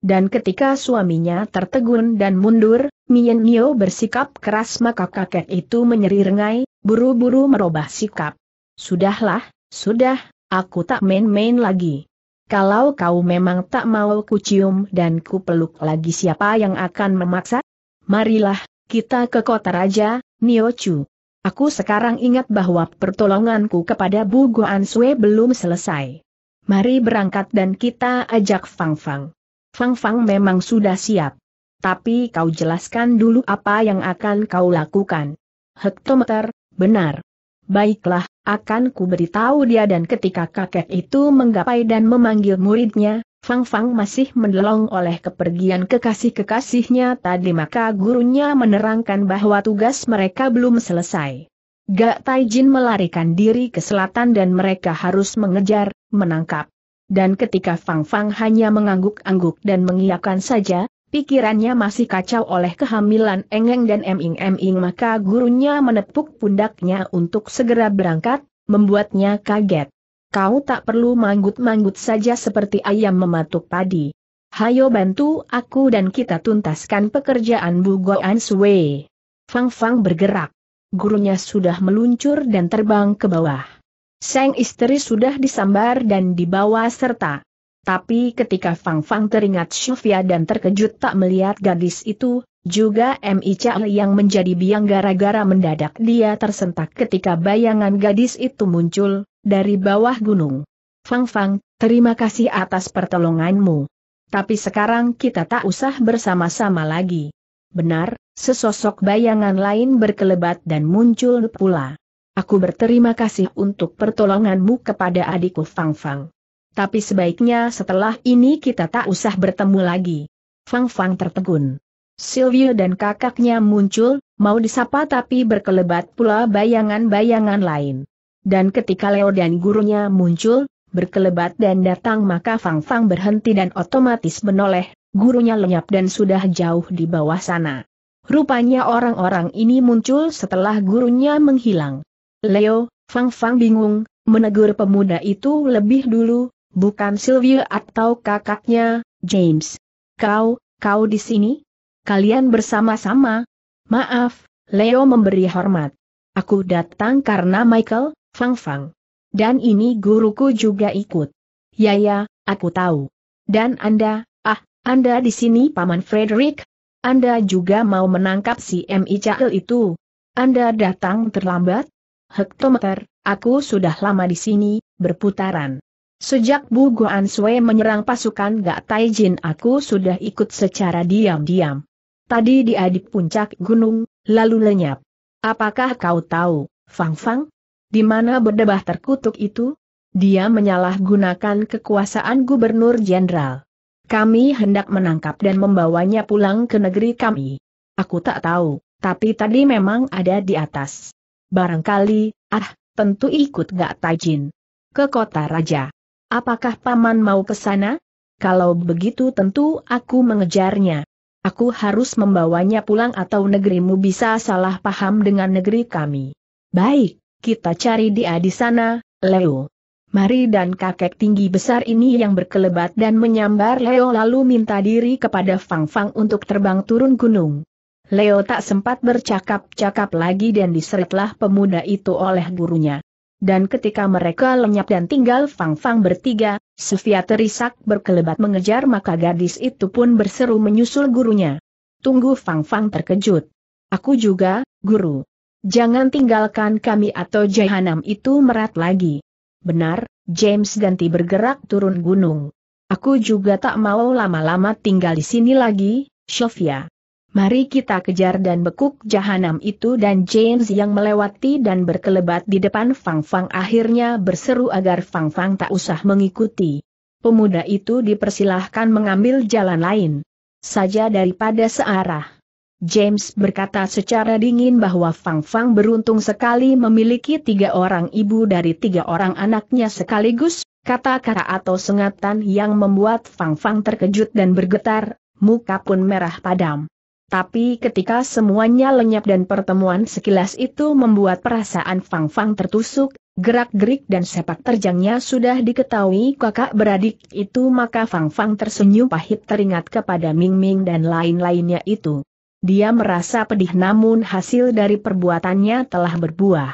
Dan ketika suaminya tertegun dan mundur, Mien Nio bersikap keras maka kakek itu menyeri rengai, Buru-buru merubah sikap. Sudahlah, sudah, aku tak main-main lagi. Kalau kau memang tak mau kucium dan kupeluk lagi siapa yang akan memaksa? Marilah, kita ke kota raja, Niochu. Aku sekarang ingat bahwa pertolonganku kepada Bu Guan Sue belum selesai. Mari berangkat dan kita ajak Fang Fang. Fang Fang memang sudah siap. Tapi kau jelaskan dulu apa yang akan kau lakukan. Hektometer, Benar. Baiklah, akan ku beritahu dia dan ketika kakek itu menggapai dan memanggil muridnya, Fang Fang masih mendelong oleh kepergian kekasih-kekasihnya tadi maka gurunya menerangkan bahwa tugas mereka belum selesai. Gak Taijin melarikan diri ke selatan dan mereka harus mengejar, menangkap. Dan ketika Fang Fang hanya mengangguk-angguk dan mengiyakan saja, Pikirannya masih kacau oleh kehamilan Engeng dan Eming-Eming maka gurunya menepuk pundaknya untuk segera berangkat, membuatnya kaget. Kau tak perlu manggut-manggut saja seperti ayam mematuk padi. Hayo bantu aku dan kita tuntaskan pekerjaan Bu Goan Sui. Fang Fang bergerak. Gurunya sudah meluncur dan terbang ke bawah. Sang istri sudah disambar dan dibawa serta. Tapi ketika Fang Fang teringat Shufia dan terkejut tak melihat gadis itu, juga M.I. Chal yang menjadi biang gara-gara mendadak dia tersentak ketika bayangan gadis itu muncul, dari bawah gunung. Fang Fang, terima kasih atas pertolonganmu. Tapi sekarang kita tak usah bersama-sama lagi. Benar, sesosok bayangan lain berkelebat dan muncul pula. Aku berterima kasih untuk pertolonganmu kepada adikku Fang Fang tapi sebaiknya setelah ini kita tak usah bertemu lagi. Fang Fang tertegun. Silvio dan kakaknya muncul, mau disapa tapi berkelebat pula bayangan-bayangan lain. Dan ketika Leo dan gurunya muncul, berkelebat dan datang maka Fang Fang berhenti dan otomatis menoleh, gurunya lenyap dan sudah jauh di bawah sana. Rupanya orang-orang ini muncul setelah gurunya menghilang. Leo, Fang Fang bingung, menegur pemuda itu lebih dulu, bukan Sylvia atau kakaknya, James. Kau, kau di sini? Kalian bersama-sama? Maaf, Leo memberi hormat. Aku datang karena Michael, Fang Fang. Dan ini guruku juga ikut. Ya ya, aku tahu. Dan Anda, ah, Anda di sini Paman Frederick? Anda juga mau menangkap si M.I. Cahil itu? Anda datang terlambat? Hektometer, aku sudah lama di sini, berputaran. Sejak Bu Guan Sui menyerang pasukan Gak Taijin aku sudah ikut secara diam-diam. Tadi dia di puncak gunung, lalu lenyap. Apakah kau tahu, Fang Fang? Di mana berdebah terkutuk itu? Dia menyalahgunakan kekuasaan Gubernur Jenderal. Kami hendak menangkap dan membawanya pulang ke negeri kami. Aku tak tahu, tapi tadi memang ada di atas. Barangkali, ah, tentu ikut Gak Taijin. Ke kota raja. Apakah paman mau ke sana? Kalau begitu tentu aku mengejarnya. Aku harus membawanya pulang atau negerimu bisa salah paham dengan negeri kami. Baik, kita cari dia di sana, Leo. Mari dan kakek tinggi besar ini yang berkelebat dan menyambar Leo lalu minta diri kepada Fang Fang untuk terbang turun gunung. Leo tak sempat bercakap-cakap lagi dan diseretlah pemuda itu oleh gurunya. Dan ketika mereka lenyap dan tinggal Fang Fang bertiga, Sofia terisak berkelebat mengejar maka gadis itu pun berseru menyusul gurunya. Tunggu Fang Fang terkejut. Aku juga, guru. Jangan tinggalkan kami atau jahanam itu merat lagi. Benar, James ganti bergerak turun gunung. Aku juga tak mau lama-lama tinggal di sini lagi, Sofia. Mari kita kejar dan bekuk jahanam itu dan James yang melewati dan berkelebat di depan Fang Fang akhirnya berseru agar Fang Fang tak usah mengikuti. Pemuda itu dipersilahkan mengambil jalan lain. Saja daripada searah. James berkata secara dingin bahwa Fang Fang beruntung sekali memiliki tiga orang ibu dari tiga orang anaknya sekaligus, kata-kata atau sengatan yang membuat Fang Fang terkejut dan bergetar, muka pun merah padam. Tapi ketika semuanya lenyap dan pertemuan sekilas itu membuat perasaan Fang Fang tertusuk, gerak-gerik dan sepak terjangnya sudah diketahui kakak beradik itu maka Fang Fang tersenyum pahit teringat kepada Ming Ming dan lain-lainnya itu. Dia merasa pedih namun hasil dari perbuatannya telah berbuah.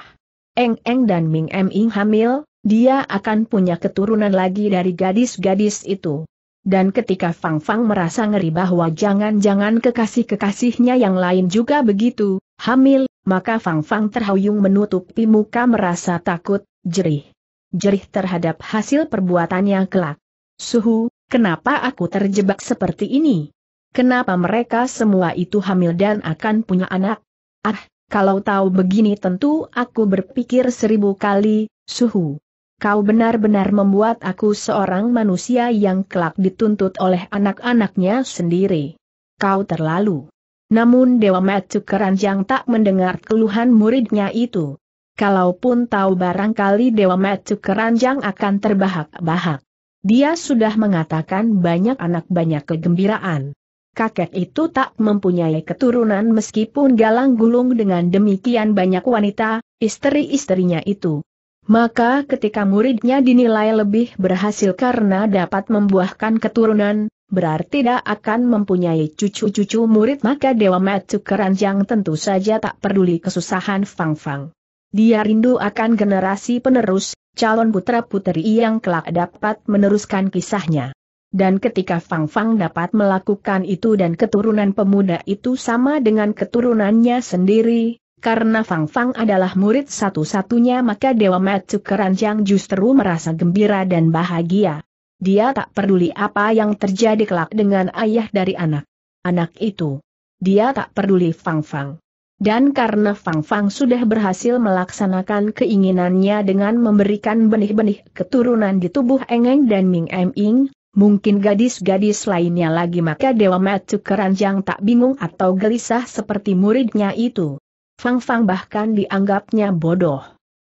Eng Eng dan Ming Ming hamil, dia akan punya keturunan lagi dari gadis-gadis itu dan ketika Fang Fang merasa ngeri bahwa jangan-jangan kekasih-kekasihnya yang lain juga begitu, hamil, maka Fang Fang terhuyung menutupi muka merasa takut, jerih. Jerih terhadap hasil perbuatannya kelak. Suhu, kenapa aku terjebak seperti ini? Kenapa mereka semua itu hamil dan akan punya anak? Ah, kalau tahu begini tentu aku berpikir seribu kali, suhu kau benar-benar membuat aku seorang manusia yang kelak dituntut oleh anak-anaknya sendiri. Kau terlalu. Namun Dewa Matsu Keranjang tak mendengar keluhan muridnya itu. Kalaupun tahu barangkali Dewa Matsu Keranjang akan terbahak-bahak. Dia sudah mengatakan banyak anak banyak kegembiraan. Kakek itu tak mempunyai keturunan meskipun galang gulung dengan demikian banyak wanita, istri-istrinya itu. Maka ketika muridnya dinilai lebih berhasil karena dapat membuahkan keturunan, berarti tidak akan mempunyai cucu-cucu murid maka Dewa Matsu Keranjang tentu saja tak peduli kesusahan Fang Fang. Dia rindu akan generasi penerus, calon putra-puteri yang kelak dapat meneruskan kisahnya. Dan ketika Fang Fang dapat melakukan itu dan keturunan pemuda itu sama dengan keturunannya sendiri, karena Fang Fang adalah murid satu-satunya maka Dewa Metsu Keranjang justru merasa gembira dan bahagia. Dia tak peduli apa yang terjadi kelak dengan ayah dari anak. Anak itu. Dia tak peduli Fang Fang. Dan karena Fang Fang sudah berhasil melaksanakan keinginannya dengan memberikan benih-benih keturunan di tubuh Engeng dan Ming Em Ing, Mungkin gadis-gadis lainnya lagi maka Dewa Metsu Keranjang tak bingung atau gelisah seperti muridnya itu. Fang Fang bahkan dianggapnya bodoh.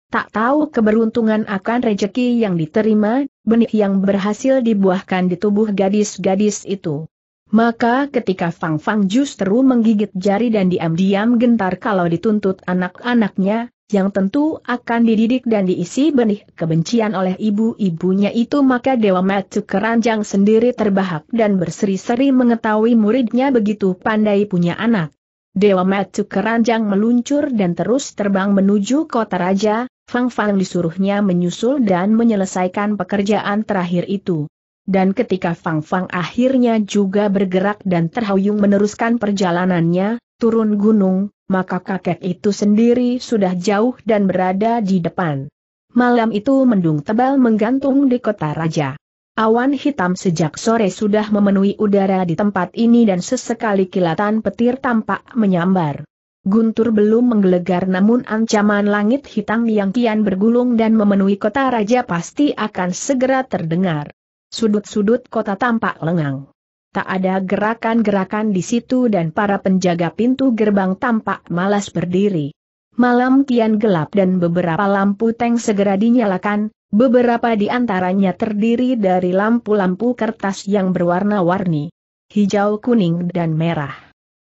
Tak tahu keberuntungan akan rejeki yang diterima, benih yang berhasil dibuahkan di tubuh gadis-gadis itu. Maka ketika Fang Fang justru menggigit jari dan diam-diam gentar kalau dituntut anak-anaknya, yang tentu akan dididik dan diisi benih kebencian oleh ibu-ibunya itu maka Dewa Matsu Keranjang sendiri terbahak dan berseri-seri mengetahui muridnya begitu pandai punya anak. Dewa Metu keranjang meluncur dan terus terbang menuju kota raja, Fang Fang disuruhnya menyusul dan menyelesaikan pekerjaan terakhir itu. Dan ketika Fang Fang akhirnya juga bergerak dan terhuyung meneruskan perjalanannya, turun gunung, maka kakek itu sendiri sudah jauh dan berada di depan. Malam itu mendung tebal menggantung di kota raja. Awan hitam sejak sore sudah memenuhi udara di tempat ini dan sesekali kilatan petir tampak menyambar. Guntur belum menggelegar namun ancaman langit hitam yang kian bergulung dan memenuhi kota raja pasti akan segera terdengar. Sudut-sudut kota tampak lengang. Tak ada gerakan-gerakan di situ dan para penjaga pintu gerbang tampak malas berdiri. Malam kian gelap dan beberapa lampu tank segera dinyalakan, Beberapa di antaranya terdiri dari lampu-lampu kertas yang berwarna-warni, hijau, kuning dan merah.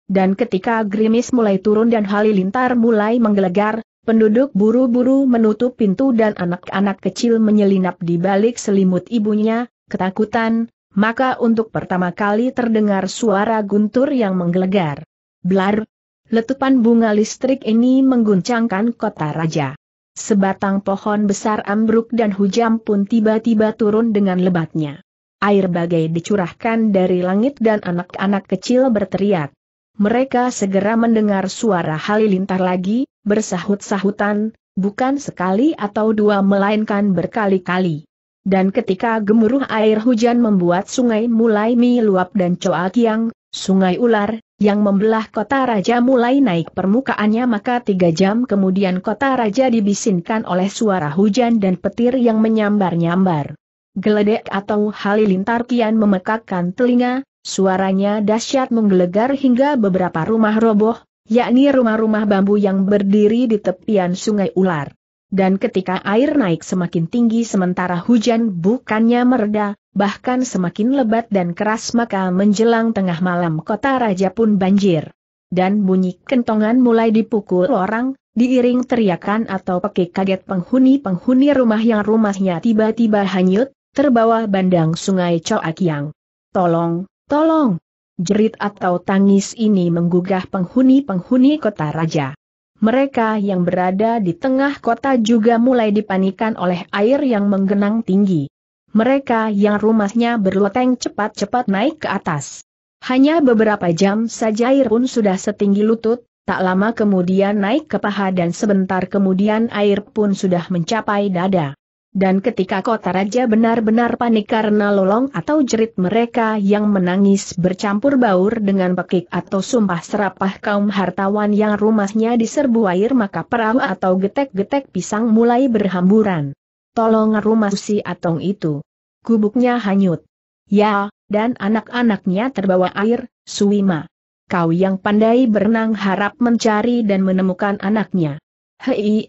Dan ketika gerimis mulai turun dan halilintar mulai menggelegar, Penduduk buru-buru menutup pintu dan anak-anak kecil menyelinap di balik selimut ibunya, ketakutan, maka untuk pertama kali terdengar suara guntur yang menggelegar. Blar! Letupan bunga listrik ini mengguncangkan kota raja. Sebatang pohon besar ambruk dan hujam pun tiba-tiba turun dengan lebatnya. Air bagai dicurahkan dari langit dan anak-anak kecil berteriak. Mereka segera mendengar suara halilintar lagi, bersahut-sahutan, bukan sekali atau dua melainkan berkali-kali. Dan ketika gemuruh air hujan membuat sungai mulai meluap dan coak yang Sungai Ular, yang membelah kota raja mulai naik permukaannya maka tiga jam kemudian kota raja dibisinkan oleh suara hujan dan petir yang menyambar-nyambar. Geledek atau halilintar kian memekakkan telinga, suaranya dahsyat menggelegar hingga beberapa rumah roboh, yakni rumah-rumah bambu yang berdiri di tepian sungai ular dan ketika air naik semakin tinggi sementara hujan bukannya mereda, bahkan semakin lebat dan keras maka menjelang tengah malam kota raja pun banjir. Dan bunyi kentongan mulai dipukul orang, diiring teriakan atau pekik kaget penghuni-penghuni rumah yang rumahnya tiba-tiba hanyut, terbawa bandang sungai Coakiang. Tolong, tolong! Jerit atau tangis ini menggugah penghuni-penghuni kota raja mereka yang berada di tengah kota juga mulai dipanikan oleh air yang menggenang tinggi. Mereka yang rumahnya berloteng cepat-cepat naik ke atas. Hanya beberapa jam saja air pun sudah setinggi lutut, tak lama kemudian naik ke paha dan sebentar kemudian air pun sudah mencapai dada. Dan ketika kota raja benar-benar panik karena lolong atau jerit mereka yang menangis bercampur baur dengan pekik atau sumpah serapah kaum hartawan yang rumahnya diserbu air maka perahu atau getek-getek pisang mulai berhamburan. Tolong rumah si Atong itu. Gubuknya hanyut. Ya, dan anak-anaknya terbawa air, Suima. Kau yang pandai berenang harap mencari dan menemukan anaknya. Hei,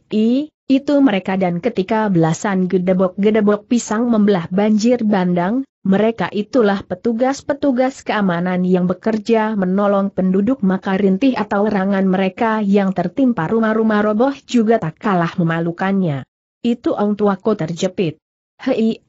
itu mereka dan ketika belasan gedebok-gedebok pisang membelah banjir bandang, mereka itulah petugas-petugas keamanan yang bekerja menolong penduduk maka rintih atau rangan mereka yang tertimpa rumah-rumah roboh juga tak kalah memalukannya. Itu Ong Tuako terjepit. Hei,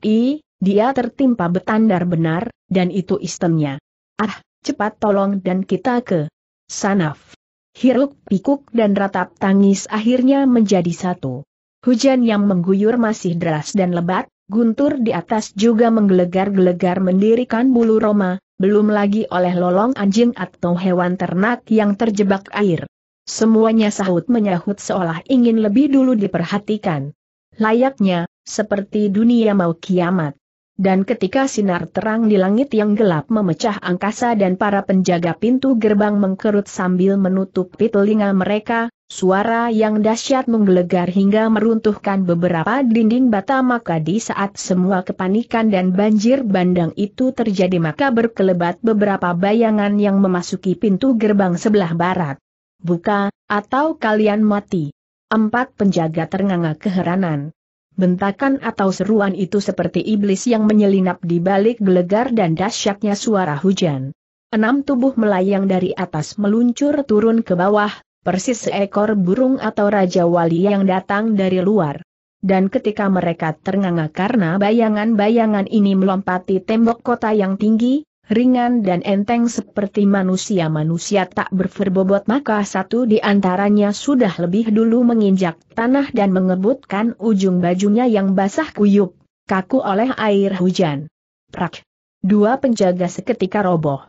dia tertimpa betandar benar, dan itu istemnya. Ah, cepat tolong dan kita ke Sanaf hiruk pikuk dan ratap tangis akhirnya menjadi satu. Hujan yang mengguyur masih deras dan lebat, guntur di atas juga menggelegar-gelegar mendirikan bulu Roma, belum lagi oleh lolong anjing atau hewan ternak yang terjebak air. Semuanya sahut menyahut seolah ingin lebih dulu diperhatikan. Layaknya, seperti dunia mau kiamat. Dan ketika sinar terang di langit yang gelap memecah angkasa dan para penjaga pintu gerbang mengkerut sambil menutupi telinga mereka, suara yang dahsyat menggelegar hingga meruntuhkan beberapa dinding bata maka di saat semua kepanikan dan banjir bandang itu terjadi maka berkelebat beberapa bayangan yang memasuki pintu gerbang sebelah barat. Buka, atau kalian mati. Empat penjaga ternganga keheranan. Bentakan atau seruan itu seperti iblis yang menyelinap di balik gelegar dan dahsyatnya suara hujan. Enam tubuh melayang dari atas meluncur turun ke bawah, persis seekor burung atau raja wali yang datang dari luar. Dan ketika mereka ternganga karena bayangan-bayangan ini melompati tembok kota yang tinggi, ringan dan enteng seperti manusia-manusia tak berferbobot maka satu di antaranya sudah lebih dulu menginjak tanah dan mengebutkan ujung bajunya yang basah kuyup, kaku oleh air hujan. Prak! Dua penjaga seketika roboh.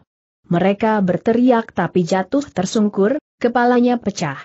Mereka berteriak tapi jatuh tersungkur, kepalanya pecah.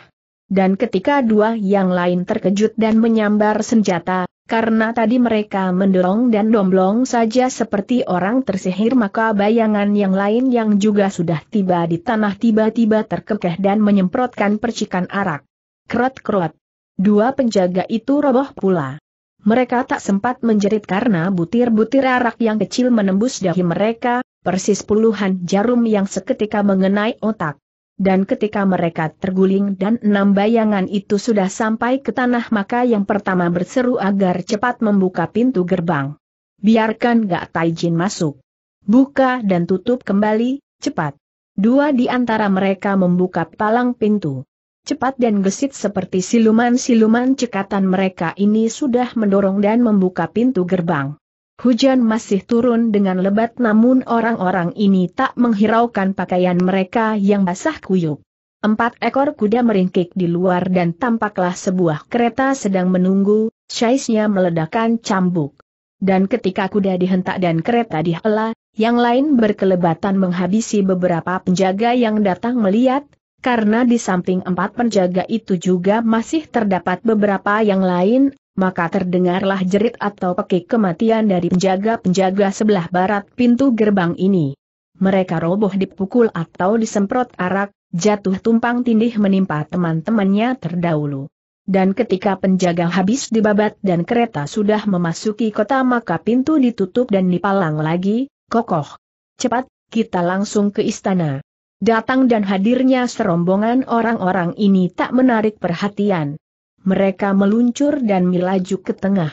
Dan ketika dua yang lain terkejut dan menyambar senjata, karena tadi mereka mendorong dan domblong saja seperti orang tersihir maka bayangan yang lain yang juga sudah tiba di tanah tiba-tiba terkekeh dan menyemprotkan percikan arak. Kerot-kerot. Dua penjaga itu roboh pula. Mereka tak sempat menjerit karena butir-butir arak yang kecil menembus dahi mereka, persis puluhan jarum yang seketika mengenai otak dan ketika mereka terguling dan enam bayangan itu sudah sampai ke tanah maka yang pertama berseru agar cepat membuka pintu gerbang. Biarkan gak Taijin masuk. Buka dan tutup kembali, cepat. Dua di antara mereka membuka palang pintu. Cepat dan gesit seperti siluman-siluman cekatan mereka ini sudah mendorong dan membuka pintu gerbang. Hujan masih turun dengan lebat namun orang-orang ini tak menghiraukan pakaian mereka yang basah kuyup. Empat ekor kuda meringkik di luar dan tampaklah sebuah kereta sedang menunggu, syaisnya meledakan cambuk. Dan ketika kuda dihentak dan kereta dihela, yang lain berkelebatan menghabisi beberapa penjaga yang datang melihat, karena di samping empat penjaga itu juga masih terdapat beberapa yang lain, maka terdengarlah jerit atau pekik kematian dari penjaga-penjaga sebelah barat pintu gerbang ini. Mereka roboh dipukul atau disemprot arak, jatuh tumpang tindih menimpa teman-temannya terdahulu. Dan ketika penjaga habis dibabat dan kereta sudah memasuki kota maka pintu ditutup dan dipalang lagi, kokoh. Cepat, kita langsung ke istana. Datang dan hadirnya serombongan orang-orang ini tak menarik perhatian mereka meluncur dan melaju ke tengah.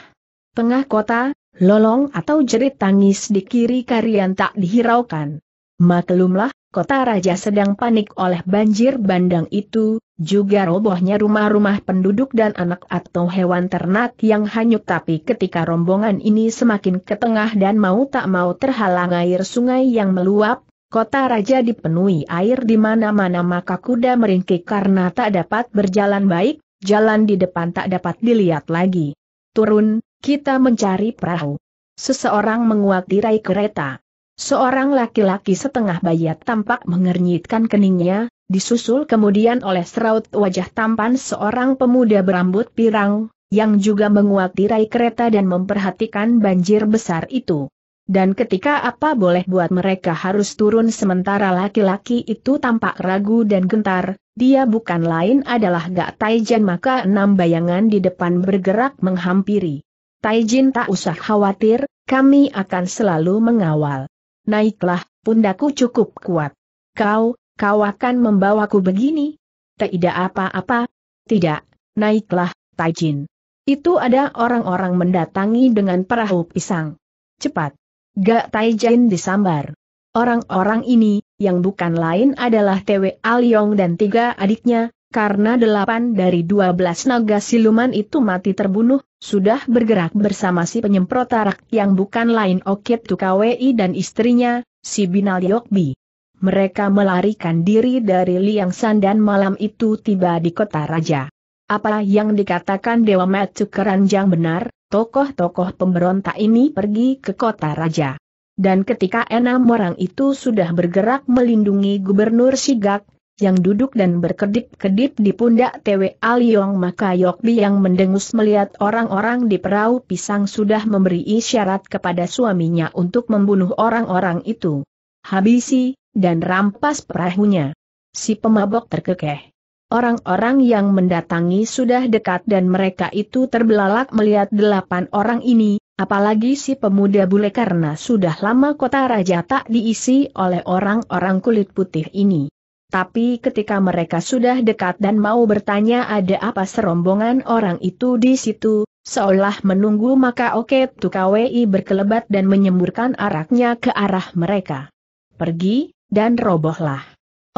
Tengah kota, lolong atau jerit tangis di kiri karian tak dihiraukan. Maklumlah, kota raja sedang panik oleh banjir bandang itu, juga robohnya rumah-rumah penduduk dan anak atau hewan ternak yang hanyut tapi ketika rombongan ini semakin ke tengah dan mau tak mau terhalang air sungai yang meluap, kota raja dipenuhi air di mana-mana maka kuda meringkik karena tak dapat berjalan baik, jalan di depan tak dapat dilihat lagi. Turun, kita mencari perahu. Seseorang menguak tirai kereta. Seorang laki-laki setengah bayat tampak mengernyitkan keningnya, disusul kemudian oleh seraut wajah tampan seorang pemuda berambut pirang, yang juga menguak tirai kereta dan memperhatikan banjir besar itu. Dan ketika apa boleh buat mereka harus turun sementara laki-laki itu tampak ragu dan gentar, dia bukan lain adalah Gak Taijin maka enam bayangan di depan bergerak menghampiri. Taijin tak usah khawatir, kami akan selalu mengawal. Naiklah, pundaku cukup kuat. Kau, kau akan membawaku begini? Tidak apa-apa. Tidak, naiklah, Taijin. Itu ada orang-orang mendatangi dengan perahu pisang. Cepat. Gak Taijin disambar. Orang-orang ini, yang bukan lain adalah TW Aliong dan tiga adiknya, karena delapan dari dua belas naga siluman itu mati terbunuh, sudah bergerak bersama si penyemprot arak yang bukan lain Okit Tukawei dan istrinya, si Binal Yokbi. Mereka melarikan diri dari Liang San dan malam itu tiba di kota raja. Apa yang dikatakan Dewa Matsu Keranjang benar, tokoh-tokoh pemberontak ini pergi ke kota raja dan ketika enam orang itu sudah bergerak melindungi Gubernur Sigak, yang duduk dan berkedip-kedip di pundak TW Aliong maka Yokbi yang mendengus melihat orang-orang di perahu pisang sudah memberi isyarat kepada suaminya untuk membunuh orang-orang itu. Habisi, dan rampas perahunya. Si pemabok terkekeh. Orang-orang yang mendatangi sudah dekat dan mereka itu terbelalak melihat delapan orang ini, Apalagi si pemuda bule karena sudah lama kota raja tak diisi oleh orang-orang kulit putih ini. Tapi ketika mereka sudah dekat dan mau bertanya ada apa serombongan orang itu di situ, seolah menunggu maka Oke Tukawei berkelebat dan menyemburkan araknya ke arah mereka. Pergi, dan robohlah.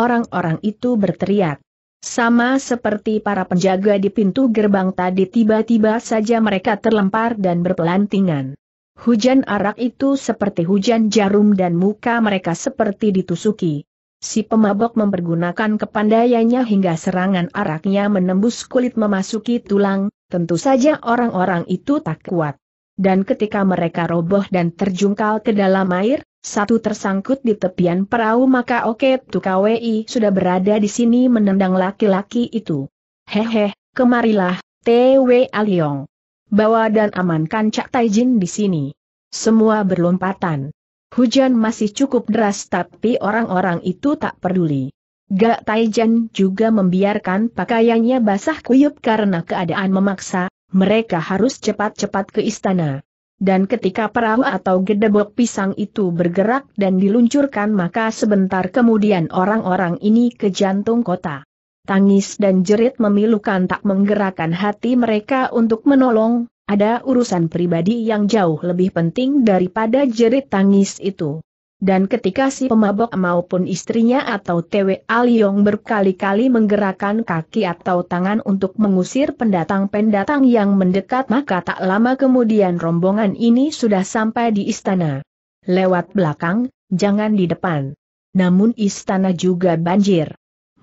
Orang-orang itu berteriak. Sama seperti para penjaga di pintu gerbang tadi tiba-tiba saja mereka terlempar dan berpelantingan. Hujan arak itu seperti hujan jarum dan muka mereka seperti ditusuki. Si pemabok mempergunakan kepandaiannya hingga serangan araknya menembus kulit memasuki tulang, tentu saja orang-orang itu tak kuat. Dan ketika mereka roboh dan terjungkal ke dalam air, satu tersangkut di tepian perahu maka Oke Tukawi sudah berada di sini menendang laki-laki itu. Hehe, kemarilah, TW Aliong. Bawa dan amankan Cak Taijin di sini. Semua berlompatan. Hujan masih cukup deras tapi orang-orang itu tak peduli. Gak Taijin juga membiarkan pakaiannya basah kuyup karena keadaan memaksa, mereka harus cepat-cepat ke istana dan ketika perahu atau gedebok pisang itu bergerak dan diluncurkan maka sebentar kemudian orang-orang ini ke jantung kota. Tangis dan jerit memilukan tak menggerakkan hati mereka untuk menolong, ada urusan pribadi yang jauh lebih penting daripada jerit tangis itu. Dan ketika si pemabok maupun istrinya atau Tw Aliong berkali-kali menggerakkan kaki atau tangan untuk mengusir pendatang-pendatang yang mendekat maka tak lama kemudian rombongan ini sudah sampai di istana. Lewat belakang, jangan di depan. Namun istana juga banjir.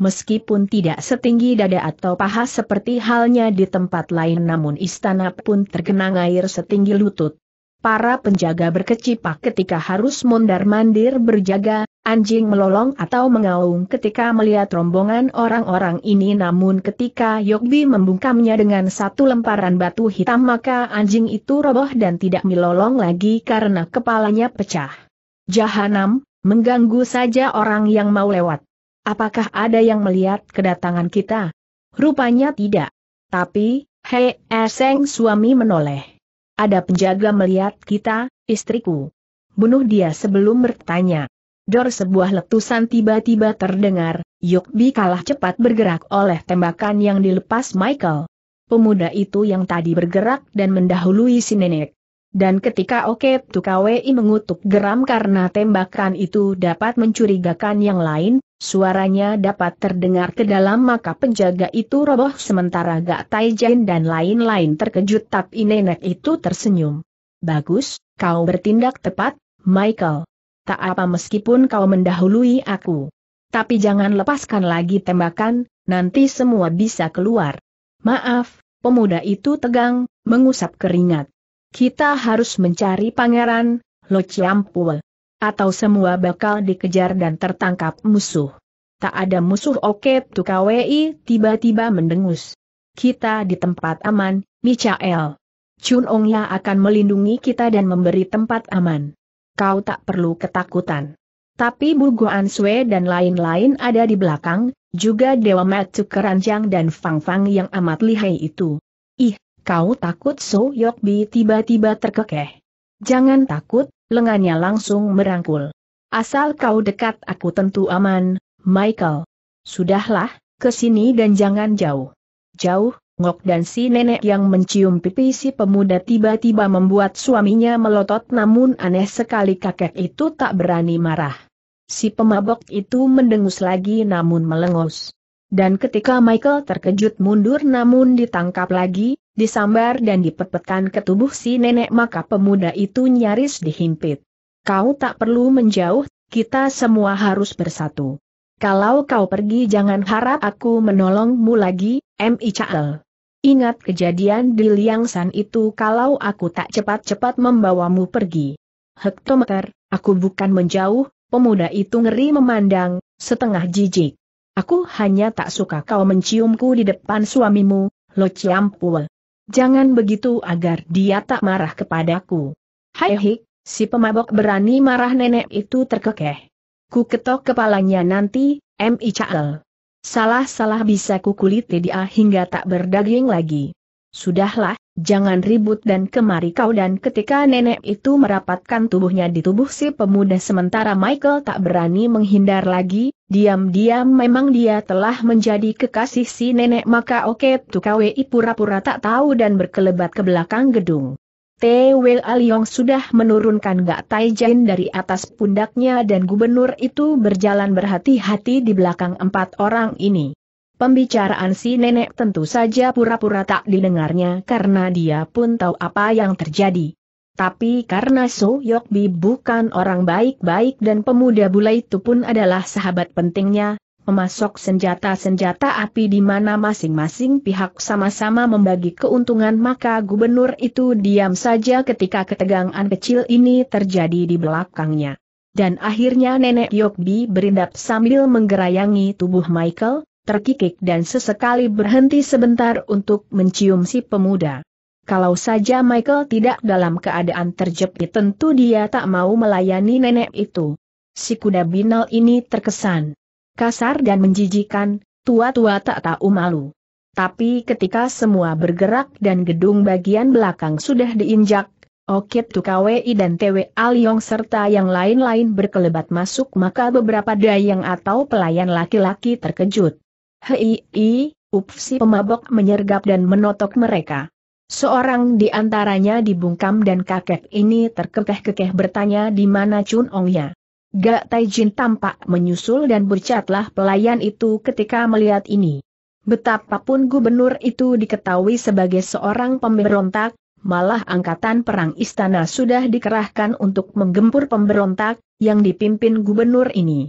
Meskipun tidak setinggi dada atau paha seperti halnya di tempat lain namun istana pun tergenang air setinggi lutut para penjaga berkecipak ketika harus mondar-mandir berjaga, anjing melolong atau mengaung ketika melihat rombongan orang-orang ini namun ketika Yogbi membungkamnya dengan satu lemparan batu hitam maka anjing itu roboh dan tidak melolong lagi karena kepalanya pecah. Jahanam, mengganggu saja orang yang mau lewat. Apakah ada yang melihat kedatangan kita? Rupanya tidak. Tapi, hei eseng suami menoleh. Ada penjaga melihat kita, istriku. Bunuh dia sebelum bertanya. Dor sebuah letusan tiba-tiba terdengar, Yokbi kalah cepat bergerak oleh tembakan yang dilepas Michael. Pemuda itu yang tadi bergerak dan mendahului si nenek. Dan ketika Oke Tukawei mengutuk geram karena tembakan itu dapat mencurigakan yang lain, suaranya dapat terdengar ke dalam maka penjaga itu roboh sementara Gak Taijin dan lain-lain terkejut tapi nenek itu tersenyum. Bagus, kau bertindak tepat, Michael. Tak apa meskipun kau mendahului aku. Tapi jangan lepaskan lagi tembakan, nanti semua bisa keluar. Maaf, pemuda itu tegang, mengusap keringat. Kita harus mencari pangeran, Lo Chiampue. Atau semua bakal dikejar dan tertangkap musuh. Tak ada musuh Oke Tukawei tiba-tiba mendengus. Kita di tempat aman, Michael. Chun Ongya akan melindungi kita dan memberi tempat aman. Kau tak perlu ketakutan. Tapi Bu Guan Sui dan lain-lain ada di belakang, juga Dewa Matu Keranjang dan Fang Fang yang amat lihai itu. Kau takut So Yokbi tiba-tiba terkekeh. Jangan takut, lengannya langsung merangkul. Asal kau dekat aku tentu aman, Michael. Sudahlah, kesini dan jangan jauh. Jauh, Ngok dan si nenek yang mencium pipi si pemuda tiba-tiba membuat suaminya melotot namun aneh sekali kakek itu tak berani marah. Si pemabok itu mendengus lagi namun melengus. Dan ketika Michael terkejut mundur namun ditangkap lagi, disambar dan dipepetkan ke tubuh si nenek maka pemuda itu nyaris dihimpit. Kau tak perlu menjauh, kita semua harus bersatu. Kalau kau pergi jangan harap aku menolongmu lagi, M.I. Ingat kejadian di Liang San itu kalau aku tak cepat-cepat membawamu pergi. Hektometer, aku bukan menjauh, pemuda itu ngeri memandang, setengah jijik. Aku hanya tak suka kau menciumku di depan suamimu, Lo Chiampua. Jangan begitu agar dia tak marah kepadaku. Hai hik, si pemabok berani marah nenek itu terkekeh. Ku ketok kepalanya nanti, M.I. Cael. Salah-salah bisa kukuliti dia hingga tak berdaging lagi. Sudahlah, Jangan ribut dan kemari kau dan ketika nenek itu merapatkan tubuhnya di tubuh si pemuda sementara Michael tak berani menghindar lagi, diam-diam memang dia telah menjadi kekasih si nenek maka oke Tukawei pura-pura tak tahu dan berkelebat ke belakang gedung. Tewel Aliong sudah menurunkan Gak Taijen dari atas pundaknya dan gubernur itu berjalan berhati-hati di belakang empat orang ini. Pembicaraan si nenek tentu saja pura-pura tak didengarnya karena dia pun tahu apa yang terjadi. Tapi karena So Yokbi bukan orang baik-baik dan pemuda bule itu pun adalah sahabat pentingnya, memasok senjata-senjata api di mana masing-masing pihak sama-sama membagi keuntungan maka gubernur itu diam saja ketika ketegangan kecil ini terjadi di belakangnya. Dan akhirnya nenek Yokbi berindap sambil menggerayangi tubuh Michael, terkikik dan sesekali berhenti sebentar untuk mencium si pemuda. Kalau saja Michael tidak dalam keadaan terjepit tentu dia tak mau melayani nenek itu. Si kuda binal ini terkesan kasar dan menjijikan, tua-tua tak tahu malu. Tapi ketika semua bergerak dan gedung bagian belakang sudah diinjak, Okit Tukawi dan TW Aliong serta yang lain-lain berkelebat masuk maka beberapa dayang atau pelayan laki-laki terkejut. Hei, i, upsi pemabok menyergap dan menotok mereka. Seorang di antaranya dibungkam dan kakek ini terkekeh-kekeh bertanya di mana Chun Ongnya. Gak Taijin tampak menyusul dan bercatlah pelayan itu ketika melihat ini. Betapapun gubernur itu diketahui sebagai seorang pemberontak, malah angkatan perang istana sudah dikerahkan untuk menggempur pemberontak, yang dipimpin gubernur ini.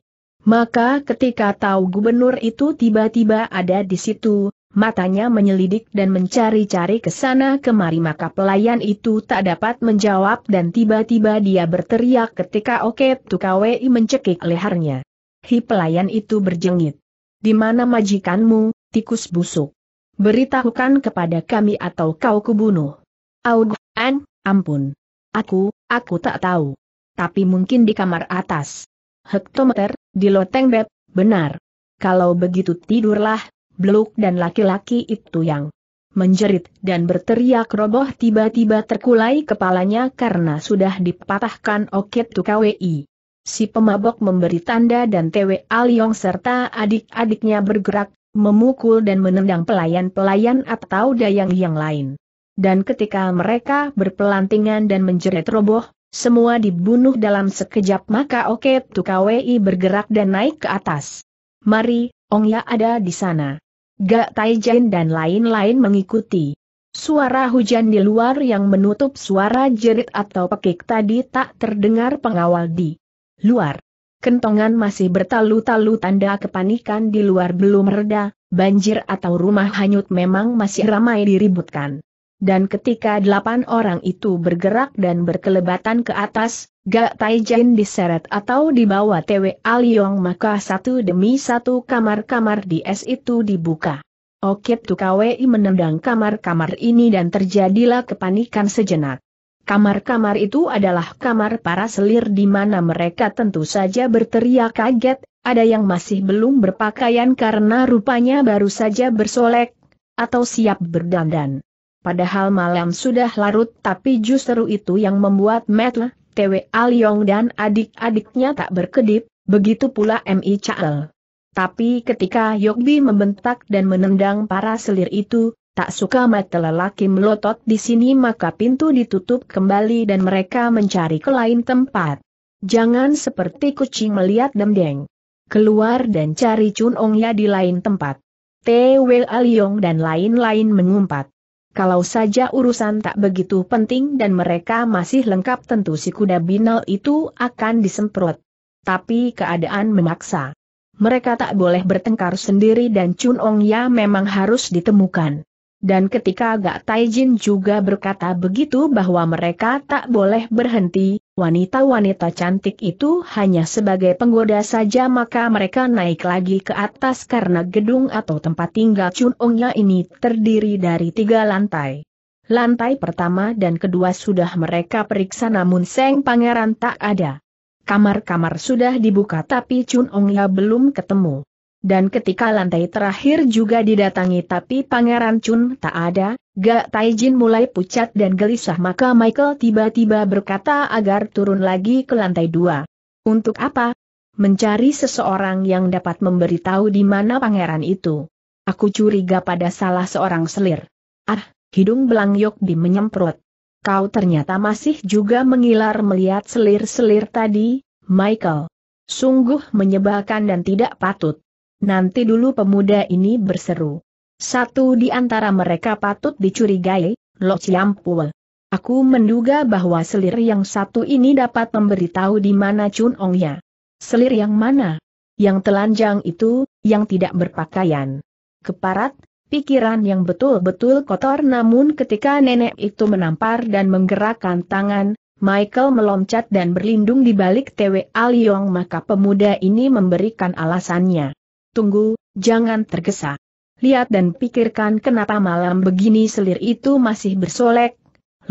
Maka ketika tahu gubernur itu tiba-tiba ada di situ, matanya menyelidik dan mencari-cari ke sana kemari maka pelayan itu tak dapat menjawab dan tiba-tiba dia berteriak ketika Oke Tukawei mencekik lehernya. Hi pelayan itu berjengit. Di mana majikanmu, tikus busuk? Beritahukan kepada kami atau kau kubunuh. Audan, an, ampun. Aku, aku tak tahu. Tapi mungkin di kamar atas. Hektometer, di loteng bed, benar. Kalau begitu tidurlah, beluk dan laki-laki itu yang menjerit dan berteriak roboh tiba-tiba terkulai kepalanya karena sudah dipatahkan oket Tukawi. Si pemabok memberi tanda dan Tw Aliong serta adik-adiknya bergerak, memukul dan menendang pelayan-pelayan atau dayang yang lain. Dan ketika mereka berpelantingan dan menjerit roboh, semua dibunuh dalam sekejap maka Oke Tukawi bergerak dan naik ke atas. Mari, Ong Ya ada di sana. Gak Taijin dan lain-lain mengikuti. Suara hujan di luar yang menutup suara jerit atau pekik tadi tak terdengar pengawal di luar. Kentongan masih bertalu-talu tanda kepanikan di luar belum reda, banjir atau rumah hanyut memang masih ramai diributkan. Dan ketika delapan orang itu bergerak dan berkelebatan ke atas, Gak Taijin diseret atau dibawa TW Aliong maka satu demi satu kamar-kamar di es itu dibuka. Okit tukawi menendang kamar-kamar ini dan terjadilah kepanikan sejenak. Kamar-kamar itu adalah kamar para selir di mana mereka tentu saja berteriak kaget, ada yang masih belum berpakaian karena rupanya baru saja bersolek, atau siap berdandan. Padahal malam sudah larut tapi justru itu yang membuat Metle, TW Aliong dan adik-adiknya tak berkedip, begitu pula M.I. Chael. Tapi ketika Yogbi membentak dan menendang para selir itu, tak suka mata lelaki melotot di sini maka pintu ditutup kembali dan mereka mencari ke lain tempat. Jangan seperti kucing melihat demdeng. Keluar dan cari Chun Ong ya di lain tempat. TW Aliong dan lain-lain mengumpat. Kalau saja urusan tak begitu penting dan mereka masih lengkap tentu si kuda binal itu akan disemprot. Tapi keadaan memaksa. Mereka tak boleh bertengkar sendiri dan Chun Ong Ya memang harus ditemukan. Dan ketika Gak Taijin juga berkata begitu bahwa mereka tak boleh berhenti, wanita-wanita cantik itu hanya sebagai penggoda saja maka mereka naik lagi ke atas karena gedung atau tempat tinggal Chun Ongnya ini terdiri dari tiga lantai. Lantai pertama dan kedua sudah mereka periksa namun Seng Pangeran tak ada. Kamar-kamar sudah dibuka tapi Chun Ongya belum ketemu. Dan ketika lantai terakhir juga didatangi tapi Pangeran Chun tak ada, Gak Taijin mulai pucat dan gelisah maka Michael tiba-tiba berkata agar turun lagi ke lantai dua. Untuk apa? Mencari seseorang yang dapat memberitahu di mana pangeran itu. Aku curiga pada salah seorang selir. Ah, hidung belang Yokbi menyemprot. Kau ternyata masih juga mengilar melihat selir-selir tadi, Michael. Sungguh menyebalkan dan tidak patut. Nanti dulu pemuda ini berseru. Satu di antara mereka patut dicurigai, Lo Chiampue. Aku menduga bahwa selir yang satu ini dapat memberitahu di mana Chun Ongnya. Selir yang mana? Yang telanjang itu, yang tidak berpakaian. Keparat, pikiran yang betul-betul kotor namun ketika nenek itu menampar dan menggerakkan tangan, Michael meloncat dan berlindung di balik TWA Aliong maka pemuda ini memberikan alasannya. Tunggu, jangan tergesa. Lihat dan pikirkan kenapa malam begini selir itu masih bersolek.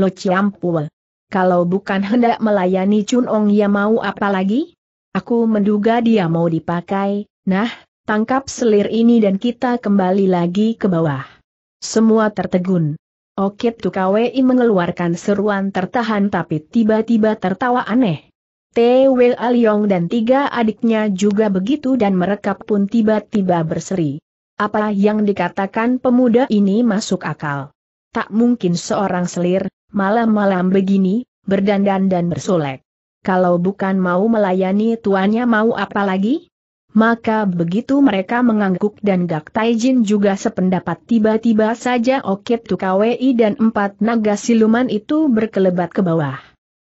Lo Ciampul. Kalau bukan hendak melayani Chun Ong ya mau apa lagi? Aku menduga dia mau dipakai, nah, tangkap selir ini dan kita kembali lagi ke bawah. Semua tertegun. Okit Tukawei mengeluarkan seruan tertahan tapi tiba-tiba tertawa aneh. T.W. Aliong dan tiga adiknya juga begitu dan mereka pun tiba-tiba berseri. Apa yang dikatakan pemuda ini masuk akal. Tak mungkin seorang selir, malam-malam begini, berdandan dan bersolek. Kalau bukan mau melayani tuannya mau apa lagi? Maka begitu mereka mengangguk dan Gak Taijin juga sependapat tiba-tiba saja Okit tukawi dan empat naga siluman itu berkelebat ke bawah.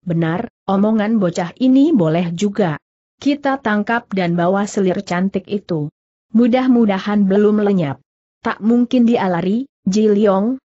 Benar, omongan bocah ini boleh juga. Kita tangkap dan bawa selir cantik itu. Mudah-mudahan belum lenyap. Tak mungkin dia lari, Ji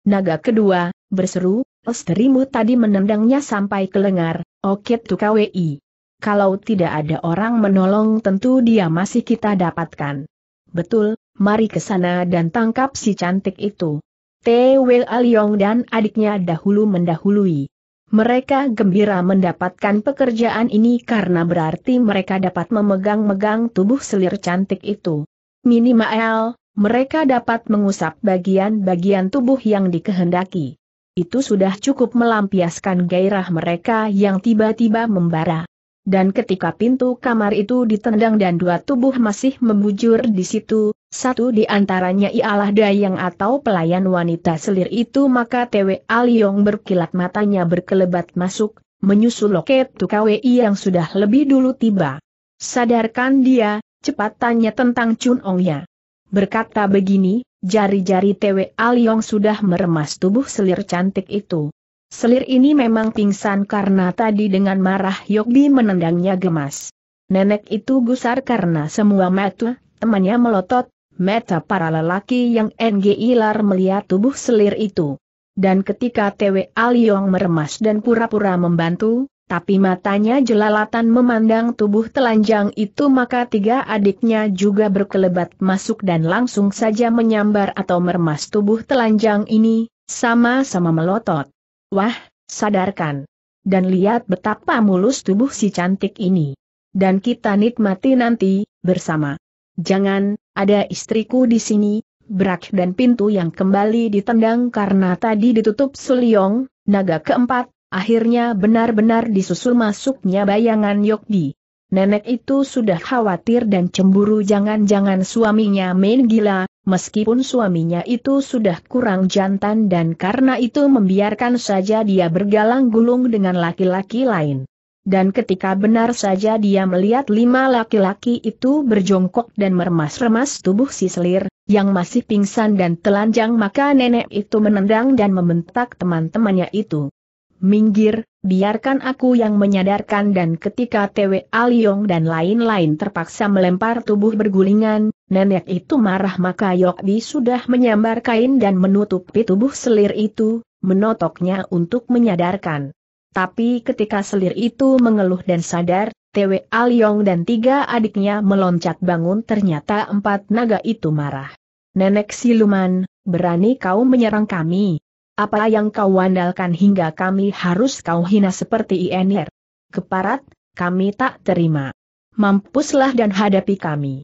naga kedua, berseru, Esterimu tadi menendangnya sampai ke lengar, oke Tukawei. Kalau tidak ada orang menolong tentu dia masih kita dapatkan. Betul, mari ke sana dan tangkap si cantik itu. Twe Aliong dan adiknya dahulu mendahului. Mereka gembira mendapatkan pekerjaan ini karena berarti mereka dapat memegang-megang tubuh selir cantik itu. Minimal, mereka dapat mengusap bagian-bagian tubuh yang dikehendaki. Itu sudah cukup melampiaskan gairah mereka yang tiba-tiba membara. Dan ketika pintu kamar itu ditendang dan dua tubuh masih membujur di situ, satu di antaranya ialah Dayang atau pelayan wanita selir itu maka TW Aliong berkilat matanya berkelebat masuk, menyusul loket Tukawi yang sudah lebih dulu tiba. Sadarkan dia, Cepat tanya tentang Chun Ong ya. Berkata begini, jari-jari Al Aliong sudah meremas tubuh selir cantik itu. Selir ini memang pingsan karena tadi dengan marah Yogi menendangnya gemas. Nenek itu gusar karena semua mata, temannya melotot, mata para lelaki yang ngilar Ilar melihat tubuh selir itu. Dan ketika Al Aliong meremas dan pura-pura membantu, tapi matanya jelalatan memandang tubuh telanjang itu maka tiga adiknya juga berkelebat masuk dan langsung saja menyambar atau mermas tubuh telanjang ini, sama-sama melotot. Wah, sadarkan. Dan lihat betapa mulus tubuh si cantik ini. Dan kita nikmati nanti, bersama. Jangan, ada istriku di sini, berak dan pintu yang kembali ditendang karena tadi ditutup Suliong, naga keempat, Akhirnya benar-benar disusul masuknya bayangan Yogi. Nenek itu sudah khawatir dan cemburu jangan-jangan suaminya main gila, meskipun suaminya itu sudah kurang jantan dan karena itu membiarkan saja dia bergalang gulung dengan laki-laki lain. Dan ketika benar saja dia melihat lima laki-laki itu berjongkok dan meremas-remas tubuh si selir, yang masih pingsan dan telanjang maka nenek itu menendang dan membentak teman-temannya itu minggir, biarkan aku yang menyadarkan dan ketika Tewe Aliong dan lain-lain terpaksa melempar tubuh bergulingan, nenek itu marah maka Yogi sudah menyambar kain dan menutupi tubuh selir itu, menotoknya untuk menyadarkan. Tapi ketika selir itu mengeluh dan sadar, Tewe Aliong dan tiga adiknya meloncat bangun ternyata empat naga itu marah. Nenek siluman, berani kau menyerang kami, apa yang kau wandalkan hingga kami harus kau hina seperti INR? Keparat, kami tak terima. Mampuslah dan hadapi kami.